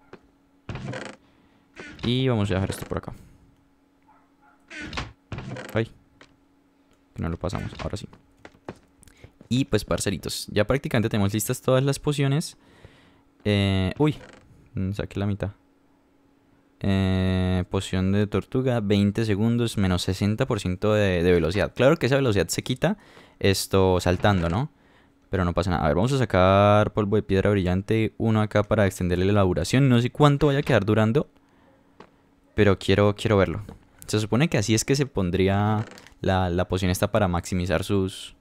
Y vamos a dejar esto por acá. Ay. Que no lo pasamos. Ahora sí. Y pues, parceritos. Ya prácticamente tenemos listas todas las pociones. Eh, uy. Mm, saqué la mitad. Eh, poción de tortuga, 20 segundos, menos 60% de, velocidad. Claro que esa velocidad se quita esto saltando, ¿no? Pero no pasa nada. A ver, vamos a sacar polvo de piedra brillante, uno acá para extenderle la duración. No sé cuánto vaya a quedar durando, pero quiero, quiero verlo. Se supone que así es que se pondría la, la poción esta para maximizar sus,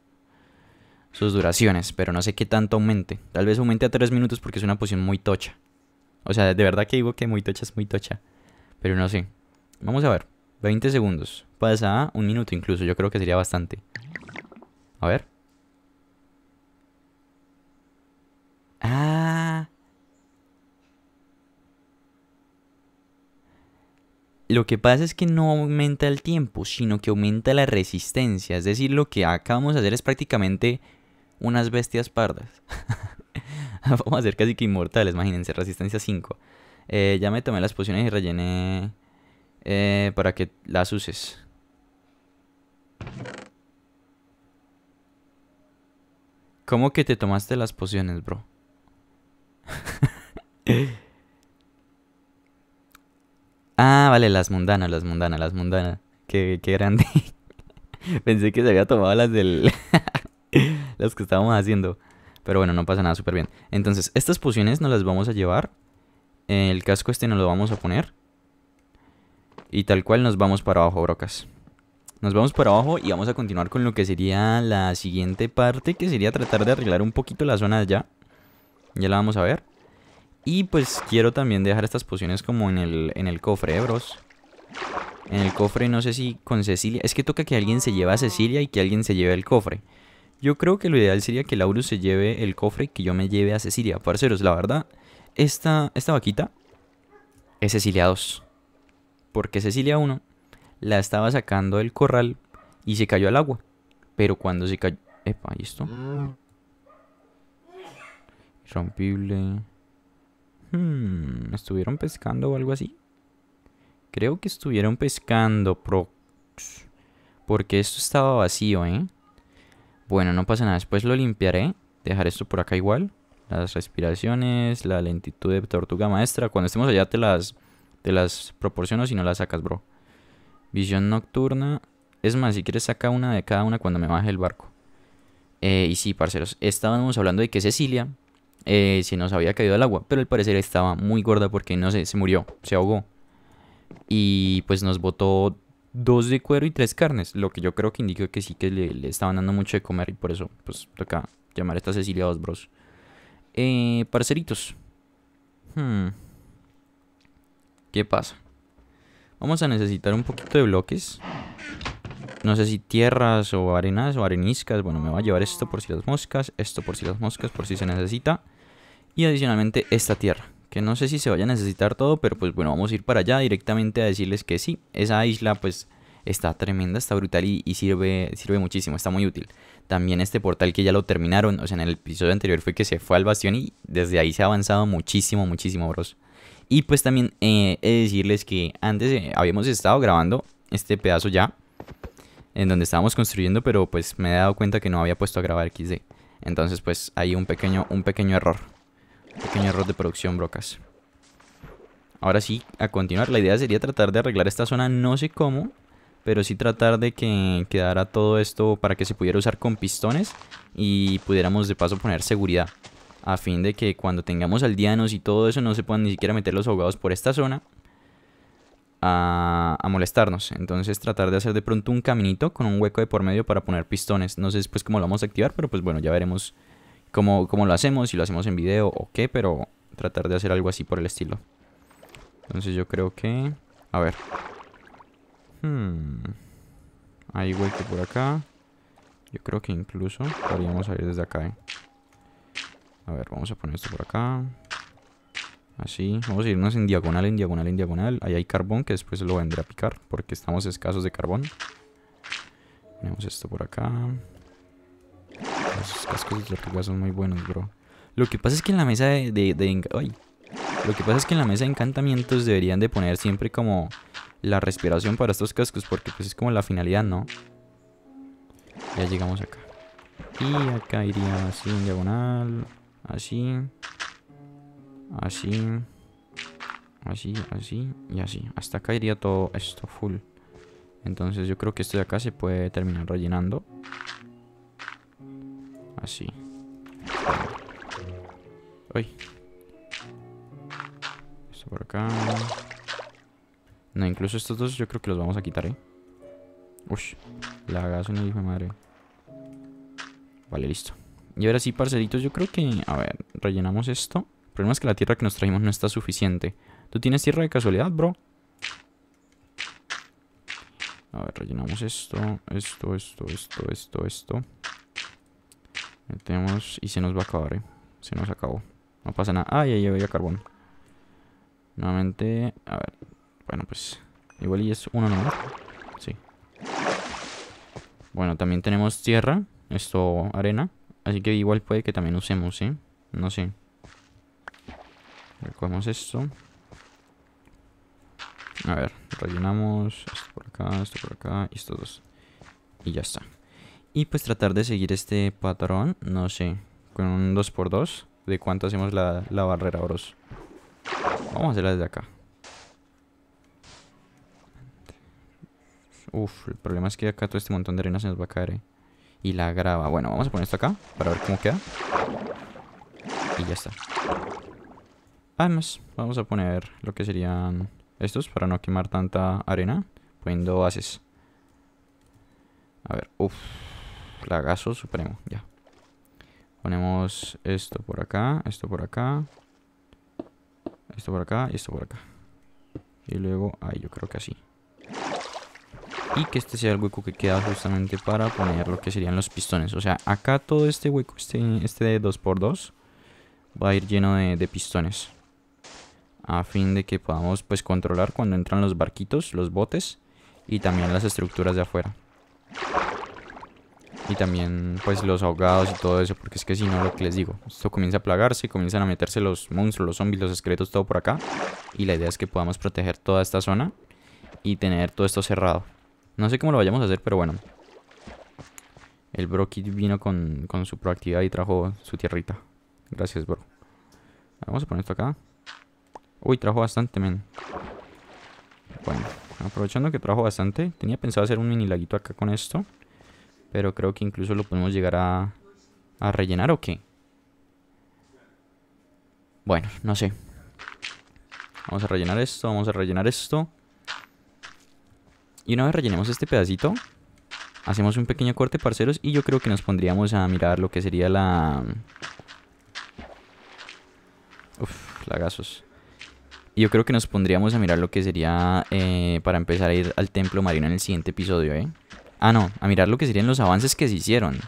sus duraciones, pero no sé qué tanto aumente. Tal vez aumente a 3 minutos porque es una poción muy tocha. O sea, de verdad que digo que muy tocha es muy tocha. Pero no sé. Vamos a ver. 20 segundos. Pasa un minuto incluso. Yo creo que sería bastante. A ver. Ah. Lo que pasa es que no aumenta el tiempo, sino que aumenta la resistencia. Es decir, lo que acabamos de hacer es prácticamente unas bestias pardas. [laughs] [laughs] Vamos a ser casi que inmortales, imagínense, resistencia 5. Eh, ya me tomé las pociones y rellené eh, para que las uses. ¿Cómo que te tomaste las pociones, bro? [laughs] ah, vale, las mundanas, las mundanas, las mundanas. Qué, qué grande. [laughs] Pensé que se había tomado las del... las que estábamos haciendo. Pero bueno, no pasa nada, súper bien. Entonces, estas pociones no las vamos a llevar. El casco este no lo vamos a poner. Y tal cual nos vamos para abajo, brocas. Nos vamos para abajo y vamos a continuar con lo que sería la siguiente parte, que sería tratar de arreglar un poquito la zona de allá. Ya la vamos a ver. Y pues quiero también dejar estas pociones como en el, en el cofre, ¿eh, bros. En el cofre, no sé si con Cecilia. Es que toca que alguien se lleve a Cecilia y que alguien se lleve el cofre. Yo creo que lo ideal sería que Lauro se lleve el cofre y que yo me lleve a Cecilia. Parceros, la verdad, esta, esta vaquita es Cecilia 2. Porque Cecilia 1 la estaba sacando del corral y se cayó al agua. Pero cuando se cayó... Epa, esto? Rompible. Hmm, ¿estuvieron pescando o algo así? Creo que estuvieron pescando, pro Porque esto estaba vacío, ¿eh? Bueno, no pasa nada. Después lo limpiaré. Dejar esto por acá igual. Las respiraciones, la lentitud de tortuga maestra. Cuando estemos allá te las, te las proporciono si no las sacas, bro. Visión nocturna. Es más, si quieres saca una de cada una cuando me baje el barco. Eh, y sí, parceros, estábamos hablando de que Cecilia eh, se nos había caído al agua, pero al parecer estaba muy gorda porque, no sé, se murió, se ahogó. Y pues nos botó dos de cuero y tres carnes, lo que yo creo que indica que sí que le, estaban dando mucho de comer y por eso, pues, toca llamar a esta Cecilia Osbros. Eh, parceritos. Hmm. ¿Qué pasa? Vamos a necesitar un poquito de bloques. No sé si tierras o arenas o areniscas. Bueno, me va a llevar esto por si las moscas, esto por si las moscas, por si se necesita. Y adicionalmente esta tierra que no sé si se vaya a necesitar todo, pero pues bueno, vamos a ir para allá directamente a decirles que sí, esa isla pues está tremenda, está brutal y, sirve, sirve muchísimo, está muy útil. También este portal que ya lo terminaron, o sea, en el episodio anterior fue que se fue al bastión y desde ahí se ha avanzado muchísimo, muchísimo, bros. Y pues también eh, he de decirles que antes eh, habíamos estado grabando este pedazo ya, en donde estábamos construyendo, pero pues me he dado cuenta que no había puesto a grabar XD. Entonces pues hay un pequeño, un pequeño error. Pequeño error de producción, brocas. Ahora sí, a continuar. La idea sería tratar de arreglar esta zona, no sé cómo. Pero sí tratar de que quedara todo esto para que se pudiera usar con pistones. Y pudiéramos de paso poner seguridad. A fin de que cuando tengamos aldeanos y todo eso no se puedan ni siquiera meter los ahogados por esta zona. A, a, molestarnos. Entonces tratar de hacer de pronto un caminito con un hueco de por medio para poner pistones. No sé después cómo lo vamos a activar, pero pues bueno, ya veremos como lo hacemos, si lo hacemos en video o qué, pero tratar de hacer algo así por el estilo. Entonces yo creo que... A ver. Hmm. Hay vuelto por acá. Yo creo que incluso podríamos salir desde acá. ¿eh? A ver, vamos a poner esto por acá. Así. Vamos a irnos en diagonal, en diagonal, en diagonal. Ahí hay carbón que después lo vendré a picar porque estamos escasos de carbón. Ponemos esto por acá. Esos cascos de tortuga son muy buenos, bro. Lo que pasa es que en la mesa de... de, Lo que pasa es que en la mesa de encantamientos deberían de poner siempre como la respiración para estos cascos. Porque pues es como la finalidad, ¿no? Ya llegamos acá. Y acá iría así en diagonal. Así. Así. Así, así y así. Hasta acá iría todo esto full. Entonces yo creo que esto de acá se puede terminar rellenando. Así. Uy. Esto por acá. No, incluso estos dos yo creo que los vamos a quitar, ¿eh? Uy La gasolina, madre. Vale, listo. Y ahora sí, parceritos yo creo que... A ver, rellenamos esto. El problema es que la tierra que nos trajimos no está suficiente. ¿Tú tienes tierra de casualidad, bro? A ver, rellenamos esto, esto, esto, esto, esto, esto. Y se nos va a acabar, ¿eh? Se nos acabó. No pasa nada. Ah, ya ya carbón. Nuevamente... A ver. Bueno, pues... Igual y es uno nuevo Sí. Bueno, también tenemos tierra. Esto, arena. Así que igual puede que también usemos, eh No sé. Recogemos esto. A ver, rellenamos esto por acá, esto por acá y estos dos. Y ya está. Y pues tratar de seguir este patrón, no sé, con un 2x2, de cuánto hacemos la, barrera, bros. Vamos a hacerla desde acá. Uf, el problema es que acá todo este montón de arena se nos va a caer. Eh. Y la grava. Bueno, vamos a poner esto acá para ver cómo queda. Y ya está. Además, vamos a poner lo que serían estos para no quemar tanta arena. Poniendo bases. A ver, uff. Plagazo supremo, ya. Ponemos esto por acá, esto por acá. Esto por acá y esto por acá. Y luego, ahí yo creo que así. Y que este sea el hueco que queda justamente para poner lo que serían los pistones. O sea, acá todo este hueco, este, este de 2x2, va a ir lleno de, de pistones. A fin de que podamos pues controlar cuando entran los barquitos, los botes y también las estructuras de afuera y también pues los ahogados y todo eso, porque es que si no, lo que les digo, esto comienza a plagarse, comienzan a meterse los monstruos, los zombies, los esqueletos, todo por acá, y la idea es que podamos proteger toda esta zona y tener todo esto cerrado. No sé cómo lo vayamos a hacer, pero bueno. El bro Kid vino con, con su proactividad y trajo su tierrita. Gracias, bro. Vamos a poner esto acá. Uy, trajo bastante, men. Bueno, aprovechando que trajo bastante, tenía pensado hacer un mini laguito acá con esto. Pero creo que incluso lo podemos llegar a, rellenar o qué. Bueno, no sé. Vamos a rellenar esto, vamos a rellenar esto. Y una vez rellenemos este pedacito, hacemos un pequeño corte, parceros, y yo creo que nos pondríamos a mirar lo que sería la... Uf, lagazos. Y yo creo que nos pondríamos a mirar lo que sería eh, para empezar a ir al templo marino en el siguiente episodio, ¿eh? Ah, no, a mirar lo que serían los avances que se hicieron.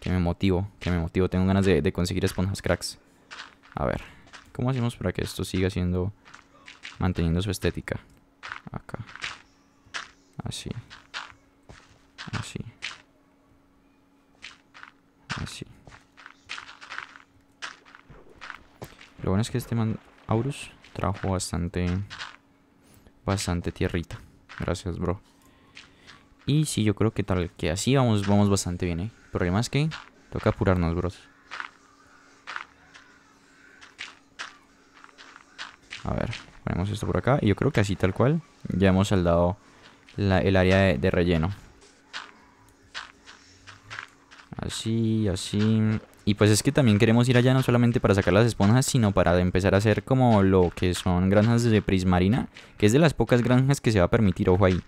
Que me motivo, que me motivo. Tengo ganas de, conseguir esponjas cracks. A ver, ¿cómo hacemos para que esto siga siendo... Manteniendo su estética? Acá. Así. Así. Así. Lo bueno es que este man Aurus trajo bastante... Bastante tierrita. Gracias, bro. Y sí, yo creo que tal que así vamos, vamos bastante bien, ¿eh? El problema es que toca apurarnos, bros. A ver, ponemos esto por acá. Y yo creo que así tal cual ya hemos saldado el área de, de relleno. Así, así. Y pues es que también queremos ir allá no solamente para sacar las esponjas, sino para empezar a hacer como lo que son granjas de prismarina, que es de las pocas granjas que se va a permitir, ojo ahí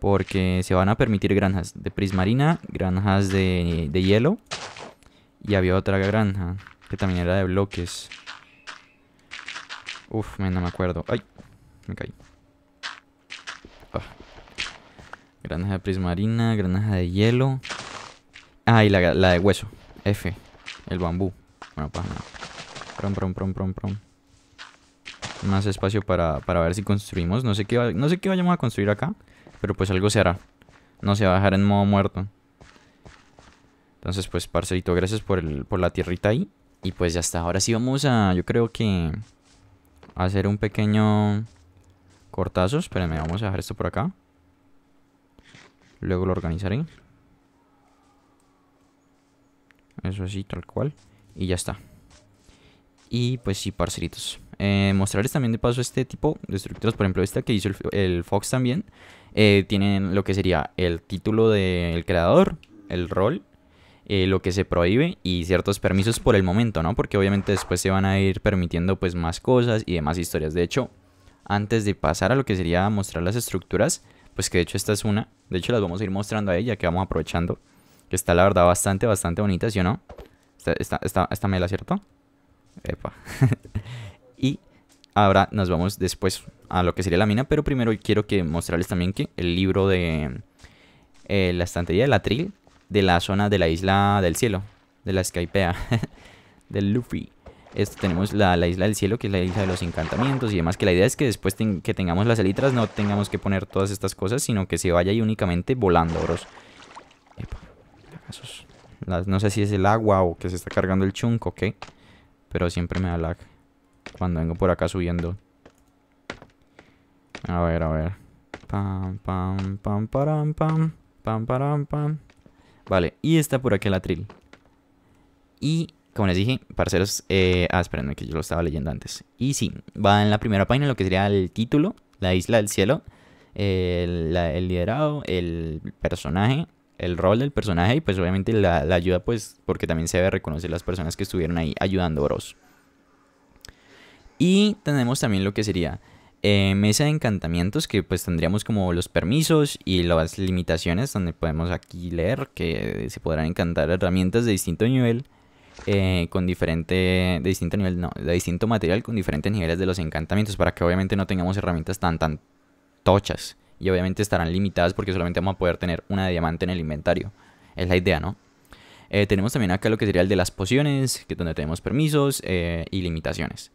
porque se van a permitir granjas de prismarina, granjas de, hielo y había otra granja que también era de bloques. Uf, no me acuerdo. Ay, me caí. Ah. Granja de prismarina, granja de hielo. Ah, y la, de hueso. F, el bambú. Bueno, pues Prom, prom, prom, prom, prom más espacio para, para, ver si construimos. No sé qué, no sé qué vayamos a construir acá. Pero pues algo se hará. No se va a dejar en modo muerto. Entonces, pues, parcerito, gracias por, el, por la tierrita ahí. Y pues ya está. Ahora sí vamos a, yo creo que... hacer un pequeño cortazo. Espérenme, vamos a dejar esto por acá. Luego lo organizaré. Eso así, tal cual. Y ya está. Y pues sí, parceritos. Eh, mostrarles también de paso este tipo de estructuras. Por ejemplo, esta que hizo el Fox también. Eh, tienen lo que sería el título del creador, el rol, eh, lo que se prohíbe y ciertos permisos por el momento, ¿no? Porque obviamente después se van a ir permitiendo pues más cosas y demás historias. De hecho, antes de pasar a lo que sería mostrar las estructuras, pues que de hecho esta es una, de hecho las vamos a ir mostrando a ella que vamos aprovechando, que está la verdad bastante, bastante bonita, ¿sí o no? Esta, esta, mela, ¿cierto? Epa. [laughs] y ahora nos vamos después a lo que sería la mina, pero primero quiero que mostrarles también que el libro de eh, la estantería la atril de la zona de la isla del cielo, de la Skypea, [laughs] del Luffy. Esto, tenemos la, isla del cielo, que es la isla de los encantamientos y demás, que la idea es que después que tengamos las elitras no tengamos que poner todas estas cosas, sino que se vaya ahí únicamente volando, bros. no sé si es el agua o que se está cargando el chunco ok. Pero siempre me da lag. Cuando vengo por acá subiendo. A ver, a ver. Pam, pam, pam, param, pam. Pam, param, pam. Vale, y está por aquí el atril. Y, como les dije, parceros... Eh, ah, espérenme que yo lo estaba leyendo antes. Y sí, va en la primera página lo que sería el título, la isla del cielo, el, liderado, el personaje, el rol del personaje y pues obviamente la, ayuda pues porque también se debe reconocer las personas que estuvieron ahí ayudando a Bros. Y tenemos también lo que sería eh, mesa de encantamientos, que pues tendríamos como los permisos y las limitaciones, donde podemos aquí leer que se podrán encantar herramientas de distinto nivel. Eh, con diferente, de distinto nivel, no, de distinto material con diferentes niveles de los encantamientos para que obviamente no tengamos herramientas tan, tan tochas y obviamente estarán limitadas porque solamente vamos a poder tener una de diamante en el inventario. Es la idea, ¿no? Eh, tenemos también acá lo que sería el de las pociones, que donde tenemos permisos y limitaciones.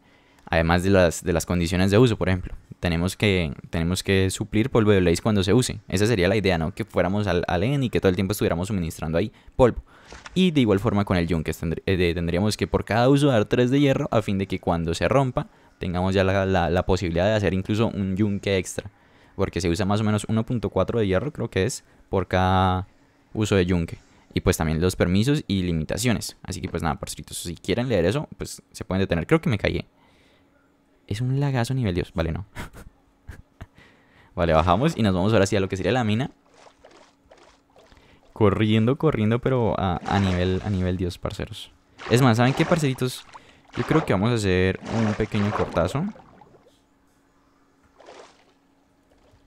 Además de las, condiciones de uso, por ejemplo. Tenemos que, tenemos que suplir polvo de blaze cuando se use. Esa sería la idea, ¿no? Que fuéramos al, al EN y que todo el tiempo estuviéramos suministrando ahí polvo. Y de igual forma con el yunque eh, Tendríamos que por cada uso dar 3 de hierro a fin de que cuando se rompa tengamos ya la, la, posibilidad de hacer incluso un yunque extra. Porque se usa más o menos 1.4 de hierro, creo que es, por cada uso de yunque y pues también los permisos y limitaciones. Así que pues nada, por escrito, si quieren leer eso, pues se pueden detener. Creo que me callé. Eh. Es un lagazo nivel Dios. Vale, no. [laughs] vale, bajamos y nos vamos ahora hacia lo que sería la mina. Corriendo, corriendo, pero a, nivel a nivel Dios, parceros. Es más, ¿saben qué, parceritos? Yo creo que vamos a hacer un pequeño cortazo.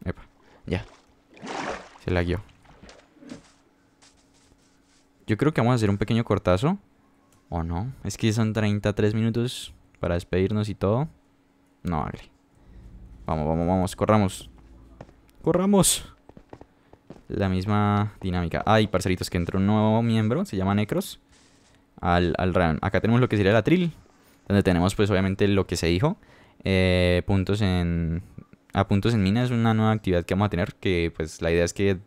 Epa, ya. Se la Yo creo que vamos a hacer un pequeño cortazo. ¿O no? Es que son 33 minutos para despedirnos y todo. No, Agri. Vamos, vamos, vamos. Corramos. Corramos. La misma dinámica. Ay, parcelitos, que entró un nuevo miembro. Se llama Necros. Al, al Acá tenemos lo que sería el atril. Donde tenemos, pues, obviamente, lo que se dijo. Eh, puntos en... A puntos en mina es una nueva actividad que vamos a tener. Que, pues, la idea es que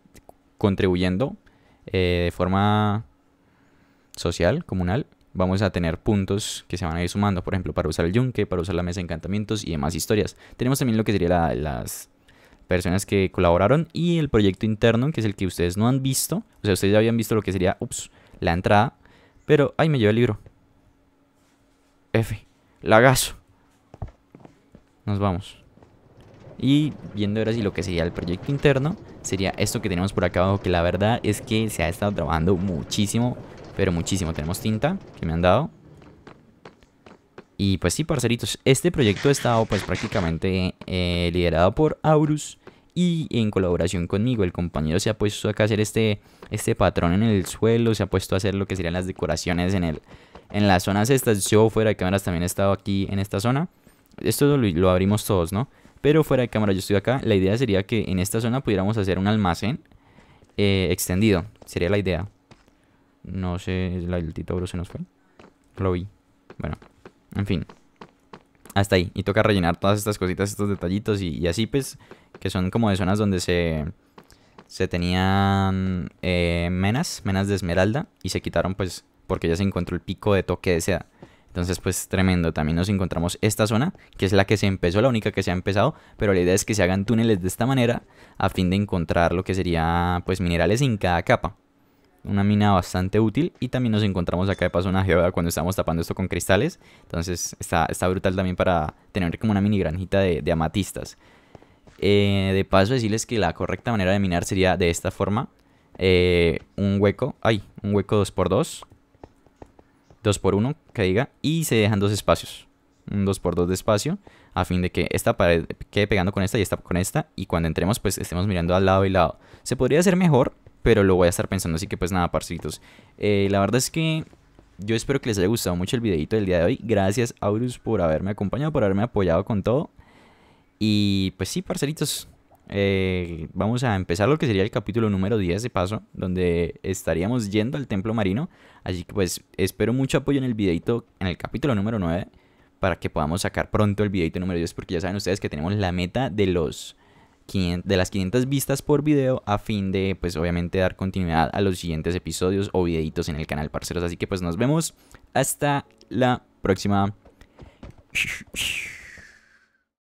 contribuyendo eh, de forma social, comunal, vamos a tener puntos que se van a ir sumando, por ejemplo, para usar el yunque, para usar la mesa de encantamientos y demás historias. Tenemos también lo que sería las personas que colaboraron y el proyecto interno, que es el que ustedes no han visto. O sea, ustedes ya habían visto lo que sería, ups, la entrada, pero, ay, me llevo el libro. F, lagazo. Nos vamos. Y viendo ahora sí lo que sería el proyecto interno, sería esto que tenemos por acá abajo, que la verdad es que se ha estado trabajando muchísimo pero muchísimo. Tenemos tinta que me han dado. Y pues sí, parceritos, este proyecto ha estado pues prácticamente eh, liderado por Aurus y en colaboración conmigo. El compañero se ha puesto acá a hacer este, este patrón en el suelo, se ha puesto a hacer lo que serían las decoraciones en, el, en las zonas estas. Yo fuera de cámaras también he estado aquí en esta zona. Esto lo, abrimos todos, ¿no? Pero fuera de cámara yo estoy acá. La idea sería que en esta zona pudiéramos hacer un almacén eh, extendido. Sería la idea. No sé, el titobro se nos fue. Lo vi. Bueno, en fin. Hasta ahí. Y toca rellenar todas estas cositas, estos detallitos y, así, pues, que son como de zonas donde se, se tenían eh, menas, menas de esmeralda, y se quitaron, pues, porque ya se encontró el pico de toque de seda. Entonces, pues tremendo. También nos encontramos esta zona, que es la que se empezó, la única que se ha empezado, pero la idea es que se hagan túneles de esta manera a fin de encontrar lo que sería pues minerales en cada capa una mina bastante útil. Y también nos encontramos acá de paso una geoda cuando estamos tapando esto con cristales. Entonces está, brutal también para tener como una mini granjita de, amatistas. Eh, de paso decirles que la correcta manera de minar sería de esta forma. Eh, un hueco, ay, un hueco 2x2. 2x1 que diga. Y se dejan dos espacios. Un 2x2 de espacio. A fin de que esta pared quede pegando con esta y esta con esta. Y cuando entremos pues estemos mirando al lado y lado. Se podría hacer mejor pero lo voy a estar pensando, así que pues nada, parcitos. Eh, la verdad es que yo espero que les haya gustado mucho el videito del día de hoy. Gracias, Aurus, por haberme acompañado, por haberme apoyado con todo. Y pues sí, parceritos. Eh, vamos a empezar lo que sería el capítulo número 10 de paso, donde estaríamos yendo al templo marino. Así que pues espero mucho apoyo en el videito, en el capítulo número 9, para que podamos sacar pronto el videito número 10, porque ya saben ustedes que tenemos la meta de los de las 500 vistas por video a fin de pues obviamente dar continuidad a los siguientes episodios o videitos en el canal parceros así que pues nos vemos hasta la próxima